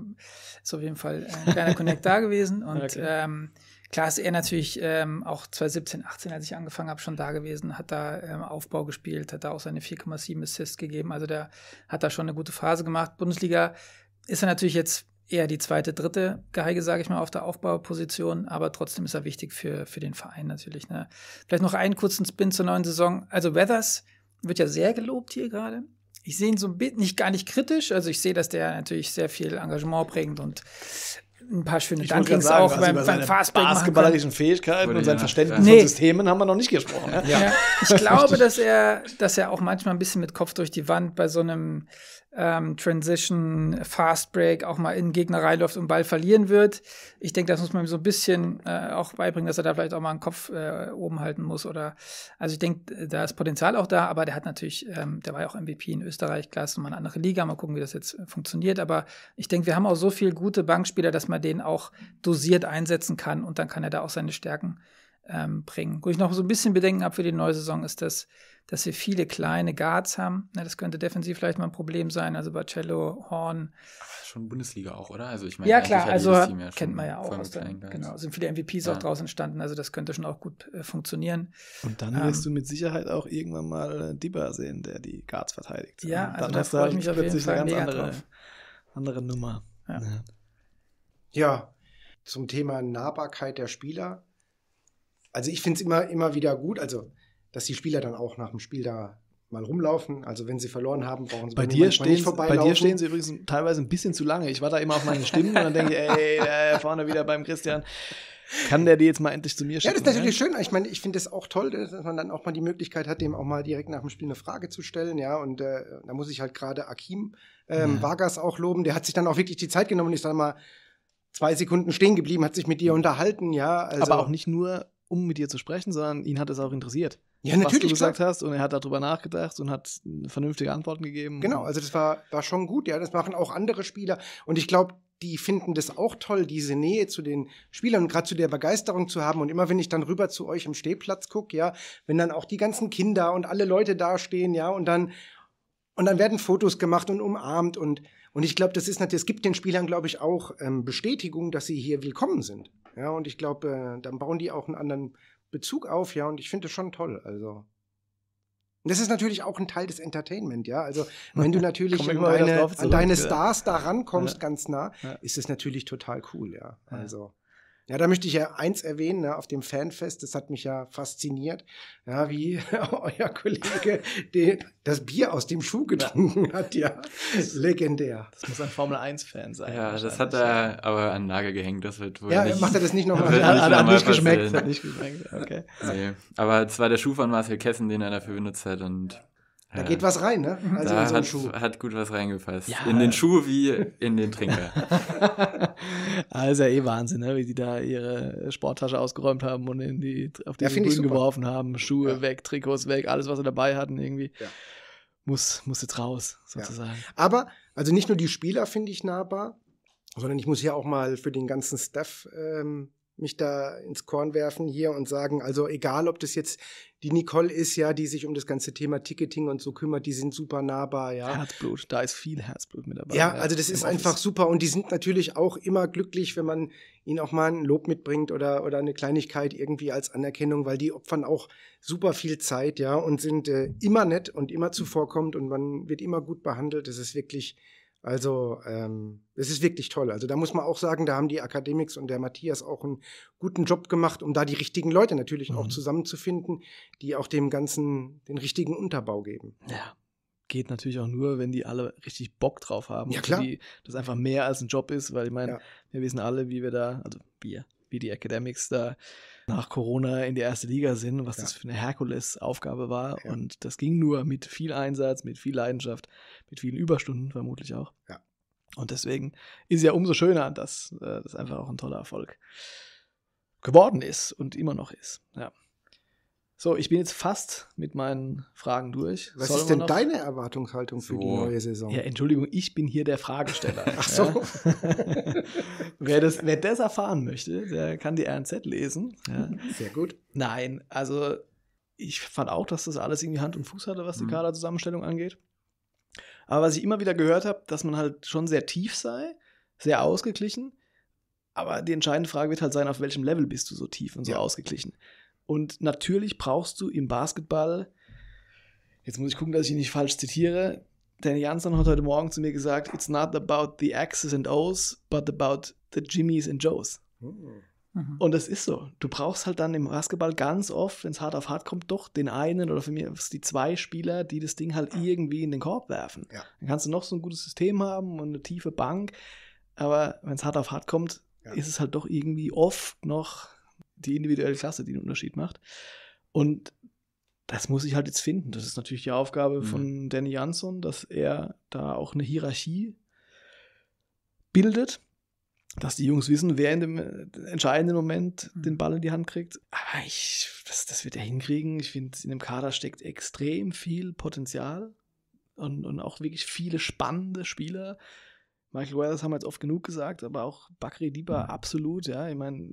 A: ist auf jeden Fall ein kleiner Connect da gewesen. Und okay. ähm, klar ist er natürlich ähm, auch 2017, 18, als ich angefangen habe, schon da gewesen, hat da ähm, Aufbau gespielt, hat da auch seine 4,7 Assists gegeben. Also der hat da schon eine gute Phase gemacht. Bundesliga ist er natürlich jetzt eher die zweite, dritte Geige, sage ich mal, auf der Aufbauposition, aber trotzdem ist er wichtig für, für den Verein natürlich. Ne? Vielleicht noch einen kurzen Spin zur neuen Saison. Also Weathers wird ja sehr gelobt hier gerade. Ich sehe ihn so ein bisschen, nicht gar nicht kritisch, also ich sehe, dass der natürlich sehr viel Engagement bringt und ein paar schöne Dankings sagen, auch also beim, beim Fastback basketballerischen Fähigkeiten und sein Verständnis ja. von Systemen haben wir noch nicht gesprochen. Ne? Ja. Ja. Ich glaube, dass er, dass er auch manchmal ein bisschen mit Kopf durch die Wand bei so einem ähm, Transition, Fast Break auch mal in Gegner reinläuft und Ball verlieren wird. Ich denke, das muss man ihm so ein bisschen äh, auch beibringen, dass er da vielleicht auch mal einen Kopf äh, oben halten muss. Oder also ich denke, da ist Potenzial auch da, aber der hat natürlich, ähm, der war ja auch MVP in Österreich, klar ist nochmal eine andere Liga, mal gucken, wie das jetzt funktioniert. Aber ich denke, wir haben auch so viele gute Bankspieler, dass man den auch dosiert einsetzen kann und dann kann er da auch seine Stärken ähm, bringen. Wo ich noch so ein bisschen Bedenken habe für die neue Saison, ist, dass dass wir viele kleine Guards haben. Ja, ne, das könnte defensiv vielleicht mal ein Problem sein. Also Barcello, Horn.
D: Schon Bundesliga auch, oder? Also ich meine, ja klar, also ja kennt man ja auch aus der, genau, sind viele MVPs ja. auch draußen
A: entstanden. Also das könnte schon auch gut äh, funktionieren. Und dann ähm, wirst du mit Sicherheit auch irgendwann
B: mal äh, Dibba sehen, der die Guards verteidigt. Ja, also dann da freue ich halt mich auf jeden Fall eine ganz andere,
C: andere Nummer. ja, zum Thema Nahbarkeit der Spieler. Also ich finde es immer, immer wieder gut. Also dass die Spieler dann auch nach dem Spiel da mal rumlaufen. Also wenn sie verloren haben, brauchen sie bei, dir stehen, Bei dir stehen
B: sie übrigens teilweise ein bisschen zu lange. Ich war da immer auf meine Stimmen und dann denke ich, ey, da vorne wieder beim Christian. Kann der die jetzt mal endlich zu mir schicken? Ja, das ist ne? natürlich
C: schön. Ich meine, ich finde es auch toll, dass man dann auch mal die Möglichkeit hat, dem auch mal direkt nach dem Spiel eine Frage zu stellen. Ja, und äh, da muss ich halt gerade Akim ähm, ja. Vargas auch loben. Der hat sich dann auch wirklich die Zeit genommen und ist dann mal zwei Sekunden stehen geblieben, hat sich mit dir unterhalten.
B: Ja, also, aber auch nicht nur, um mit dir zu sprechen, sondern ihn hat es auch interessiert ja, natürlich, was du gesagt klar. hast. Und er hat darüber nachgedacht und hat vernünftige Antworten gegeben. Genau, also das war, war schon gut. Ja, das machen auch
C: andere Spieler. Und ich glaube, die finden das auch toll, diese Nähe zu den Spielern und gerade zu der Begeisterung zu haben. Und immer wenn ich dann rüber zu euch im Stehplatz gucke, ja, wenn dann auch die ganzen Kinder und alle Leute dastehen, ja, und dann, und dann werden Fotos gemacht und umarmt und und ich glaube, das ist natürlich, es gibt den Spielern, glaube ich, auch ähm, Bestätigung, dass sie hier willkommen sind. Ja, und ich glaube, äh, dann bauen die auch einen anderen Bezug auf, ja, und ich finde es schon toll. Also. das ist natürlich auch ein Teil des Entertainment, ja. Also, wenn du natürlich an deine, an deine, Stars da rankommst, ja. ganz nah, ja. ist es natürlich total cool, ja. Also. Ja, da möchte ich ja eins erwähnen, ja, ne, auf dem Fanfest, das hat mich ja fasziniert, ja, wie euer Kollege den, das Bier aus dem Schuh getrunken ja. hat, ja. Legendär. Das muss
B: ein Formel-1-Fan sein.
D: Ja, das hat er aber an den Nagel gehängt, das wird wohl. Ja, nicht, macht er das nicht nochmal? Hat, hat, hat, nicht geschmeckt. Hat nicht geschmeckt, okay. Nee. Aber es war der Schuh von Marcel Kessen, den er dafür benutzt hat und da ja. geht was rein, ne? Also da in so hat, Schuh. hat gut was reingefasst. Ja. In den Schuh wie in den Trinker.
B: also ja eh Wahnsinn, ne? wie die da ihre Sporttasche ausgeräumt haben und in die, auf die ja, Bühnen geworfen haben. Schuhe ja. weg, Trikots weg, alles, was sie dabei hatten irgendwie. Muss, muss jetzt raus, sozusagen. Aber, also nicht nur die Spieler
C: finde ich nahbar, sondern ich muss hier auch mal für den ganzen Staff ähm, mich da ins Korn werfen hier und sagen, also egal, ob das jetzt die Nicole ist, ja, die sich um das ganze Thema Ticketing und so kümmert, die sind super nahbar, ja.
B: Herzblut, da ist viel Herzblut mit dabei. Ja, ja also das ist Office. einfach
C: super und die sind natürlich auch immer glücklich, wenn man ihnen auch mal ein Lob mitbringt oder, oder eine Kleinigkeit irgendwie als Anerkennung, weil die opfern auch super viel Zeit, ja, und sind äh, immer nett und immer zuvorkommend und man wird immer gut behandelt. Das ist wirklich also ähm, es ist wirklich toll. Also da muss man auch sagen, da haben die Academics und der Matthias auch einen guten Job gemacht, um da die richtigen Leute natürlich mhm. auch zusammenzufinden, die auch dem Ganzen den richtigen
B: Unterbau geben. Ja. Geht natürlich auch nur, wenn die alle richtig Bock drauf haben. Ja, klar. Die, das einfach mehr als ein Job ist, weil ich meine, ja. wir wissen alle, wie wir da, also wir, wie die Academics da nach Corona in die erste Liga sind, was ja. das für eine Herkulesaufgabe war. Ja. Und das ging nur mit viel Einsatz, mit viel Leidenschaft, mit vielen Überstunden vermutlich auch. Ja. Und deswegen ist ja umso schöner, dass äh, das einfach auch ein toller Erfolg geworden ist und immer noch ist. Ja. So, ich bin jetzt fast mit meinen Fragen durch. Was Sollen ist denn deine Erwartungshaltung für so. die neue Saison? Ja, Entschuldigung, ich bin hier der Fragesteller. Ach so. Ja. wer, das, wer das erfahren möchte, der kann die RNZ lesen. Ja. Sehr gut. Nein, also ich fand auch, dass das alles irgendwie Hand und Fuß hatte, was die mhm. Kaderzusammenstellung angeht. Aber was ich immer wieder gehört habe, dass man halt schon sehr tief sei, sehr ausgeglichen. Aber die entscheidende Frage wird halt sein, auf welchem Level bist du so tief und so ja. ausgeglichen? Und natürlich brauchst du im Basketball, jetzt muss ich gucken, dass ich ihn nicht falsch zitiere, denn Jansson hat heute Morgen zu mir gesagt, it's not about the X's and O's, but about the Jimmys and Joes. Mhm. Und das ist so. Du brauchst halt dann im Basketball ganz oft, wenn es hart auf hart kommt, doch den einen oder für mich die zwei Spieler, die das Ding halt irgendwie in den Korb werfen. Ja. Dann kannst du noch so ein gutes System haben und eine tiefe Bank, aber wenn es hart auf hart kommt, ja. ist es halt doch irgendwie oft noch die individuelle Klasse, die den Unterschied macht. Und das muss ich halt jetzt finden. Das ist natürlich die Aufgabe mhm. von Danny Jansson, dass er da auch eine Hierarchie bildet, dass die Jungs wissen, wer in dem äh, entscheidenden Moment mhm. den Ball in die Hand kriegt. Aber ich, das, das wird er hinkriegen. Ich finde, in dem Kader steckt extrem viel Potenzial und, und auch wirklich viele spannende Spieler. Michael Weathers haben wir jetzt oft genug gesagt, aber auch Bakri Diba mhm. absolut, ja. Ich meine,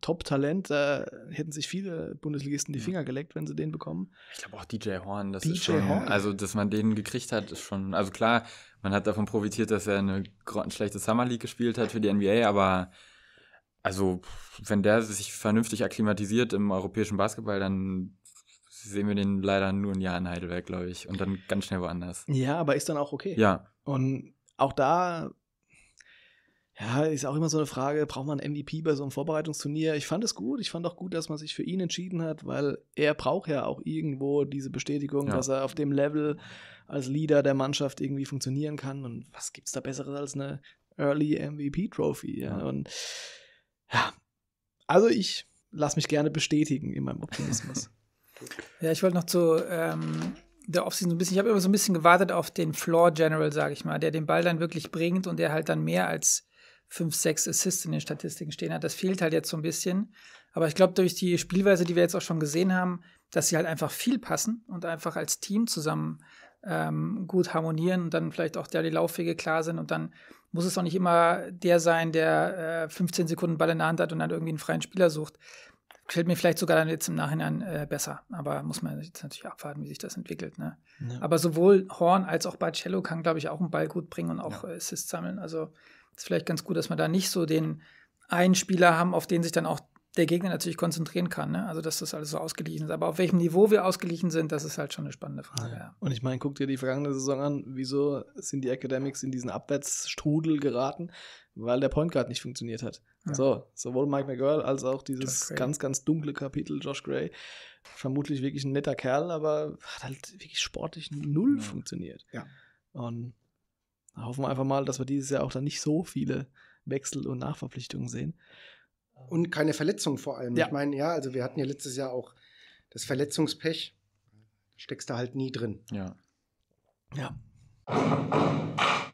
B: Top-Talent, da hätten sich viele Bundesligisten die Finger geleckt, wenn sie den bekommen. Ich
D: glaube auch DJ Horn, das DJ ist schon, Horn. also dass man den gekriegt hat, ist schon, also klar, man hat davon profitiert, dass er eine schlechte Summer League gespielt hat für die NBA, aber also wenn der sich vernünftig akklimatisiert im europäischen Basketball, dann sehen wir den leider nur ein Jahr in Heidelberg, glaube ich, und dann ganz schnell woanders.
B: Ja, aber ist dann auch okay. Ja. Und auch da ja, ist auch immer so eine Frage, braucht man einen MVP bei so einem Vorbereitungsturnier? Ich fand es gut, ich fand auch gut, dass man sich für ihn entschieden hat, weil er braucht ja auch irgendwo diese Bestätigung, ja. dass er auf dem Level als Leader der Mannschaft irgendwie funktionieren kann. Und was gibt es da Besseres als eine Early MVP Trophy? Ja? ja. Und ja, also ich lasse mich gerne bestätigen in meinem Optimismus.
A: ja, ich wollte noch zu ähm, der Offseason so ein bisschen, ich habe immer so ein bisschen gewartet auf den Floor General, sage ich mal, der den Ball dann wirklich bringt und der halt dann mehr als fünf, sechs Assists in den Statistiken stehen hat. Das fehlt halt jetzt so ein bisschen. Aber ich glaube, durch die Spielweise, die wir jetzt auch schon gesehen haben, dass sie halt einfach viel passen und einfach als Team zusammen ähm, gut harmonieren und dann vielleicht auch da die Laufwege klar sind und dann muss es auch nicht immer der sein, der äh, 15 Sekunden Ball in der Hand hat und dann irgendwie einen freien Spieler sucht. Gefällt mir vielleicht sogar dann jetzt im Nachhinein äh, besser, aber muss man jetzt natürlich abwarten, wie sich das entwickelt. Ne? Ja. Aber sowohl Horn als auch Barcello kann, glaube ich, auch einen Ball gut bringen und auch ja. Assists sammeln. Also ist vielleicht ganz gut, dass wir da nicht so den einen Spieler haben, auf den sich dann auch der Gegner natürlich konzentrieren kann. Ne? Also, dass das alles so ausgeglichen ist. Aber auf welchem Niveau wir ausgeglichen sind, das ist halt schon eine spannende Frage. Ja. Ja.
B: Und ich meine, guck dir die vergangene Saison an. Wieso sind die Academics in diesen Abwärtsstrudel geraten? Weil der Point Guard nicht funktioniert hat. Ja. So, sowohl Mike McGirl als auch dieses ganz, ganz dunkle Kapitel Josh Gray. Vermutlich wirklich ein netter Kerl, aber hat halt wirklich sportlich null funktioniert. Ja. Und hoffen wir einfach mal, dass wir dieses Jahr auch dann nicht so viele Wechsel und Nachverpflichtungen sehen. Und keine Verletzungen vor
C: allem. Ja. Ich meine, ja, also wir hatten ja letztes Jahr auch das Verletzungspech. Steckst da halt nie
B: drin. Ja. Ja.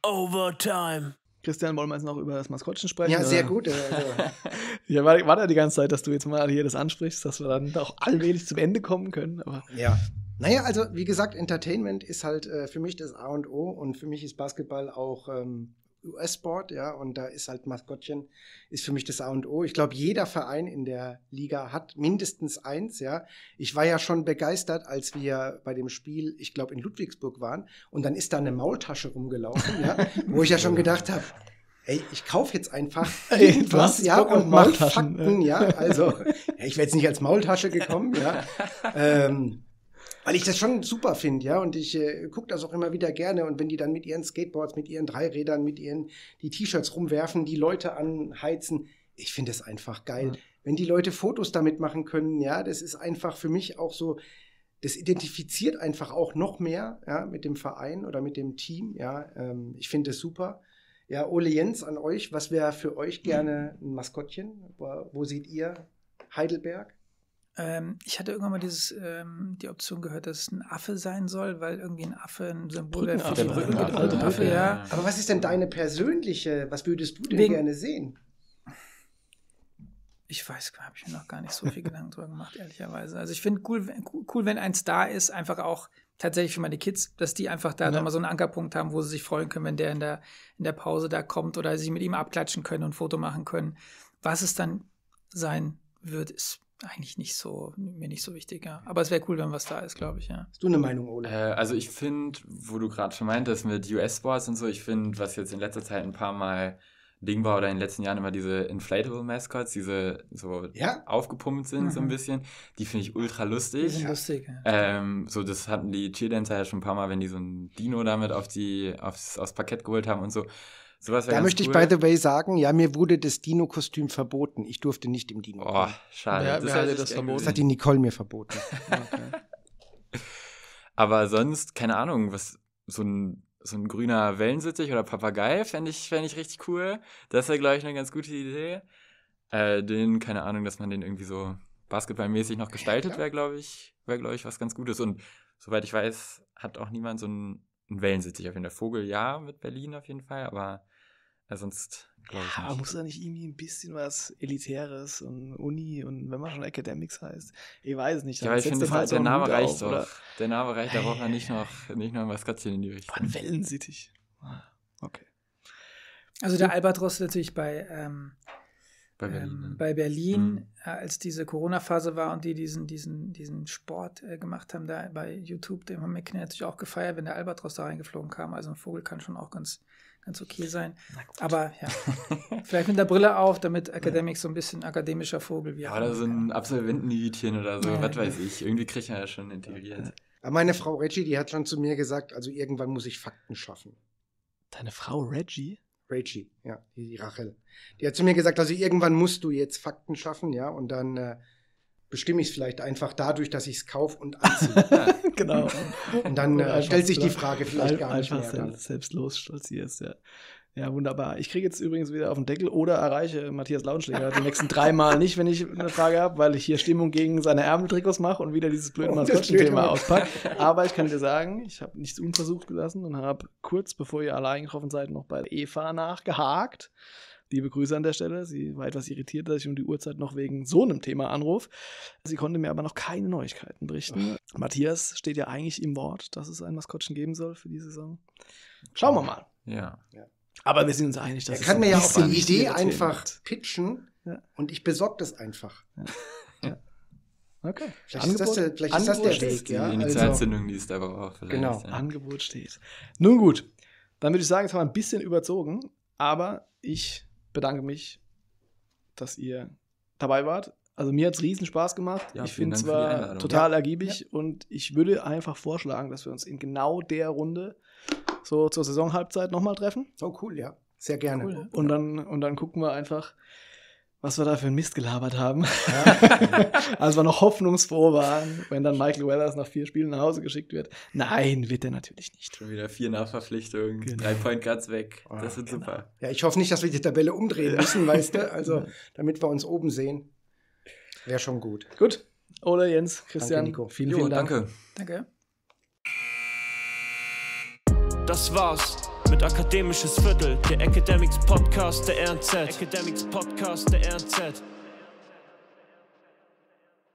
B: Overtime. Christian, wollen wir jetzt noch über das Maskottchen sprechen? Ja, sehr gut. Also. ja, war, war da die ganze Zeit, dass du jetzt mal hier das ansprichst, dass wir dann auch allmählich zum Ende kommen können. Aber. Ja. Naja, also wie gesagt,
C: Entertainment ist halt äh, für mich das A und O und für mich ist Basketball auch ähm, US-Board, ja, und da ist halt Maskottchen, ist für mich das A und O. Ich glaube, jeder Verein in der Liga hat mindestens eins, ja. Ich war ja schon begeistert, als wir bei dem Spiel, ich glaube, in Ludwigsburg waren, und dann ist da eine Maultasche rumgelaufen, ja, wo ich ja schon gedacht habe, ey, ich kaufe jetzt einfach irgendwas, ja, und mach Fakten, ne? ja. Also, ja, ich wäre jetzt nicht als Maultasche gekommen, ja. Ähm, weil ich das schon super finde, ja. Und ich äh, gucke das auch immer wieder gerne. Und wenn die dann mit ihren Skateboards, mit ihren Dreirädern, mit ihren die T-Shirts rumwerfen, die Leute anheizen, ich finde es einfach geil. Ja. Wenn die Leute Fotos damit machen können, ja, das ist einfach für mich auch so, das identifiziert einfach auch noch mehr ja, mit dem Verein oder mit dem Team. Ja, ähm, ich finde es super. Ja, Ole Jens an euch, was wäre für euch gerne ein Maskottchen? Wo, wo seht ihr
A: Heidelberg? Ähm, ich hatte irgendwann mal dieses, ähm, die Option gehört, dass es ein Affe sein soll, weil irgendwie ein Affe ein Symbol wäre für die Brückenaffe. Ja. ja. Aber was ist denn deine persönliche, was würdest du denn Wegen, gerne sehen? Ich weiß, habe ich mir noch gar nicht so viel Gedanken drüber gemacht, ehrlicherweise. Also ich finde cool, cool, wenn eins da ist, einfach auch tatsächlich für meine Kids, dass die einfach da ja. nochmal so einen Ankerpunkt haben, wo sie sich freuen können, wenn der in der, in der Pause da kommt oder sie mit ihm abklatschen können und ein Foto machen können. Was es dann sein wird, ist eigentlich nicht so, mir nicht so wichtig, ja. Aber es wäre cool, wenn was da ist, glaube ich, ja. Hast du eine Meinung,
D: Ole? Äh, also ich finde, wo du gerade schon meintest, mit US-Sports und so, ich finde, was jetzt in letzter Zeit ein paar Mal Ding war oder in den letzten Jahren immer diese Inflatable Mascots, diese so ja? aufgepumpt sind mhm. so ein mhm. bisschen, die finde ich ultra lustig. Die sind lustig, ja. Ähm, so, das hatten die Cheerdancer ja schon ein paar Mal, wenn die so ein Dino damit auf die, aufs, aufs Parkett geholt haben und so. Sowas da möchte cool. ich, by the
C: way, sagen, ja, mir wurde das Dino-Kostüm verboten. Ich durfte nicht im Dino. -Kostüm. Oh,
D: schade. Ja, das, hat das, das, hat die Nicole mir
C: verboten. okay.
D: Aber sonst, keine Ahnung, was so ein, so ein grüner Wellensittich oder Papagei fände ich, fänd ich richtig cool. Das wäre, glaube ich, eine ganz gute Idee. Äh, den, keine Ahnung, dass man den irgendwie so basketballmäßig noch gestaltet, wäre, glaube ich, wäre, glaube ich, was ganz Gutes. Und soweit ich weiß, hat auch niemand so einen, einen Wellensittich. Auf jeden Fall Vogel, ja, mit Berlin auf jeden Fall, aber sonst glaube ich ja,
B: nicht. Muss da nicht irgendwie ein bisschen was Elitäres und Uni und wenn man schon Academics heißt? Ich weiß nicht. Ja, ich finde, halt der, Name reicht doch. Oder?
D: Der Name reicht, da braucht man nicht noch, nicht noch ein Maskottchen in die Richtung. Von Wellensittich. Ah, okay.
A: Also der Albatros natürlich bei, ähm, bei ähm, Berlin, ähm, bei Berlin mhm. Äh, als diese Corona-Phase war und die diesen, diesen, diesen Sport äh, gemacht haben, da bei YouTube, den haben wir natürlich auch gefeiert, wenn der Albatros da reingeflogen kam. Also ein Vogel kann schon auch ganz ganz okay sein. Aber ja, vielleicht mit der Brille auf, damit Academics ja. so ein bisschen akademischer Vogel wird. Ja, oder so
D: ein Absolventenhütchen oder so, ja, was weiß ich. Irgendwie kriegt ich ja schon integriert.
A: Aber Meine Frau Reggie,
C: die hat schon zu mir gesagt, also irgendwann muss ich Fakten schaffen.
B: Deine Frau Reggie? Reggie, ja, die, die
C: Rachel. Die hat zu mir gesagt, also irgendwann musst du jetzt Fakten schaffen, ja, und dann äh, bestimme ich es vielleicht einfach dadurch, dass ich es kaufe und anziehe.
B: genau. Und dann äh, stellt sich die Frage vielleicht gar nicht einfach mehr. Einfach selbstlos stolzierst, ja. Ja, wunderbar. Ich kriege jetzt übrigens wieder auf den Deckel oder erreiche Matthias Launschläger die nächsten drei Mal nicht, wenn ich eine Frage habe, weil ich hier Stimmung gegen seine Ärmeltrikots mache und wieder dieses blöde oh, Maskottchen-Thema auspacke. Aber ich kann dir sagen, ich habe nichts unversucht gelassen und habe kurz bevor ihr alle eingetroffen seid noch bei Eva nachgehakt Liebe Grüße an der Stelle. Sie war etwas irritiert, dass ich um die Uhrzeit noch wegen so einem Thema anrufe. Sie konnte mir aber noch keine Neuigkeiten berichten. Oh. Matthias steht ja eigentlich im Wort, dass es ein Maskottchen geben soll für die Saison. Schauen wir mal. Ja. ja. Aber wir sind uns
D: einig, dass er kann mir ja auch die Idee einfach
B: wird. pitchen ja. und ich besorge das einfach. Ja. Okay.
C: Vielleicht Angebot, ist das der, vielleicht Angebot ist das der steht. Weg, ja? Die also- Initialzündung,
D: also, die aber
B: auch vielleicht. Genau, ja. Angebot steht. Nun gut, dann würde ich sagen, jetzt haben wir ein bisschen überzogen, aber ich bedanke mich, dass ihr dabei wart. Also mir hat es riesen Spaß gemacht. Ja, ich finde es war total ergiebig ja. und ich würde einfach vorschlagen, dass wir uns in genau der Runde so zur Saisonhalbzeit nochmal treffen. Oh cool, ja. Sehr gerne. Cool. Und, dann, und dann gucken wir einfach, was wir da für einen Mist gelabert haben. Ja. als wir noch hoffnungsfroh waren, wenn dann Michael Weathers nach vier Spielen nach Hause geschickt wird. Nein, wird er natürlich
D: nicht. Schon wieder vier Nachverpflichtungen, genau. drei Point Guards weg. Oh, das wird genau. super.
C: Ja, ich hoffe nicht, dass wir die Tabelle umdrehen müssen, weißt du? Also, damit wir uns oben sehen.
B: Wäre schon gut. Gut. Ole, Jens,
C: Christian, danke, Nico. vielen, vielen Dank. Danke.
A: Danke. Das war's mit Akademisches Viertel, der Academics Podcast der RNZ. Academics Podcast der RNZ.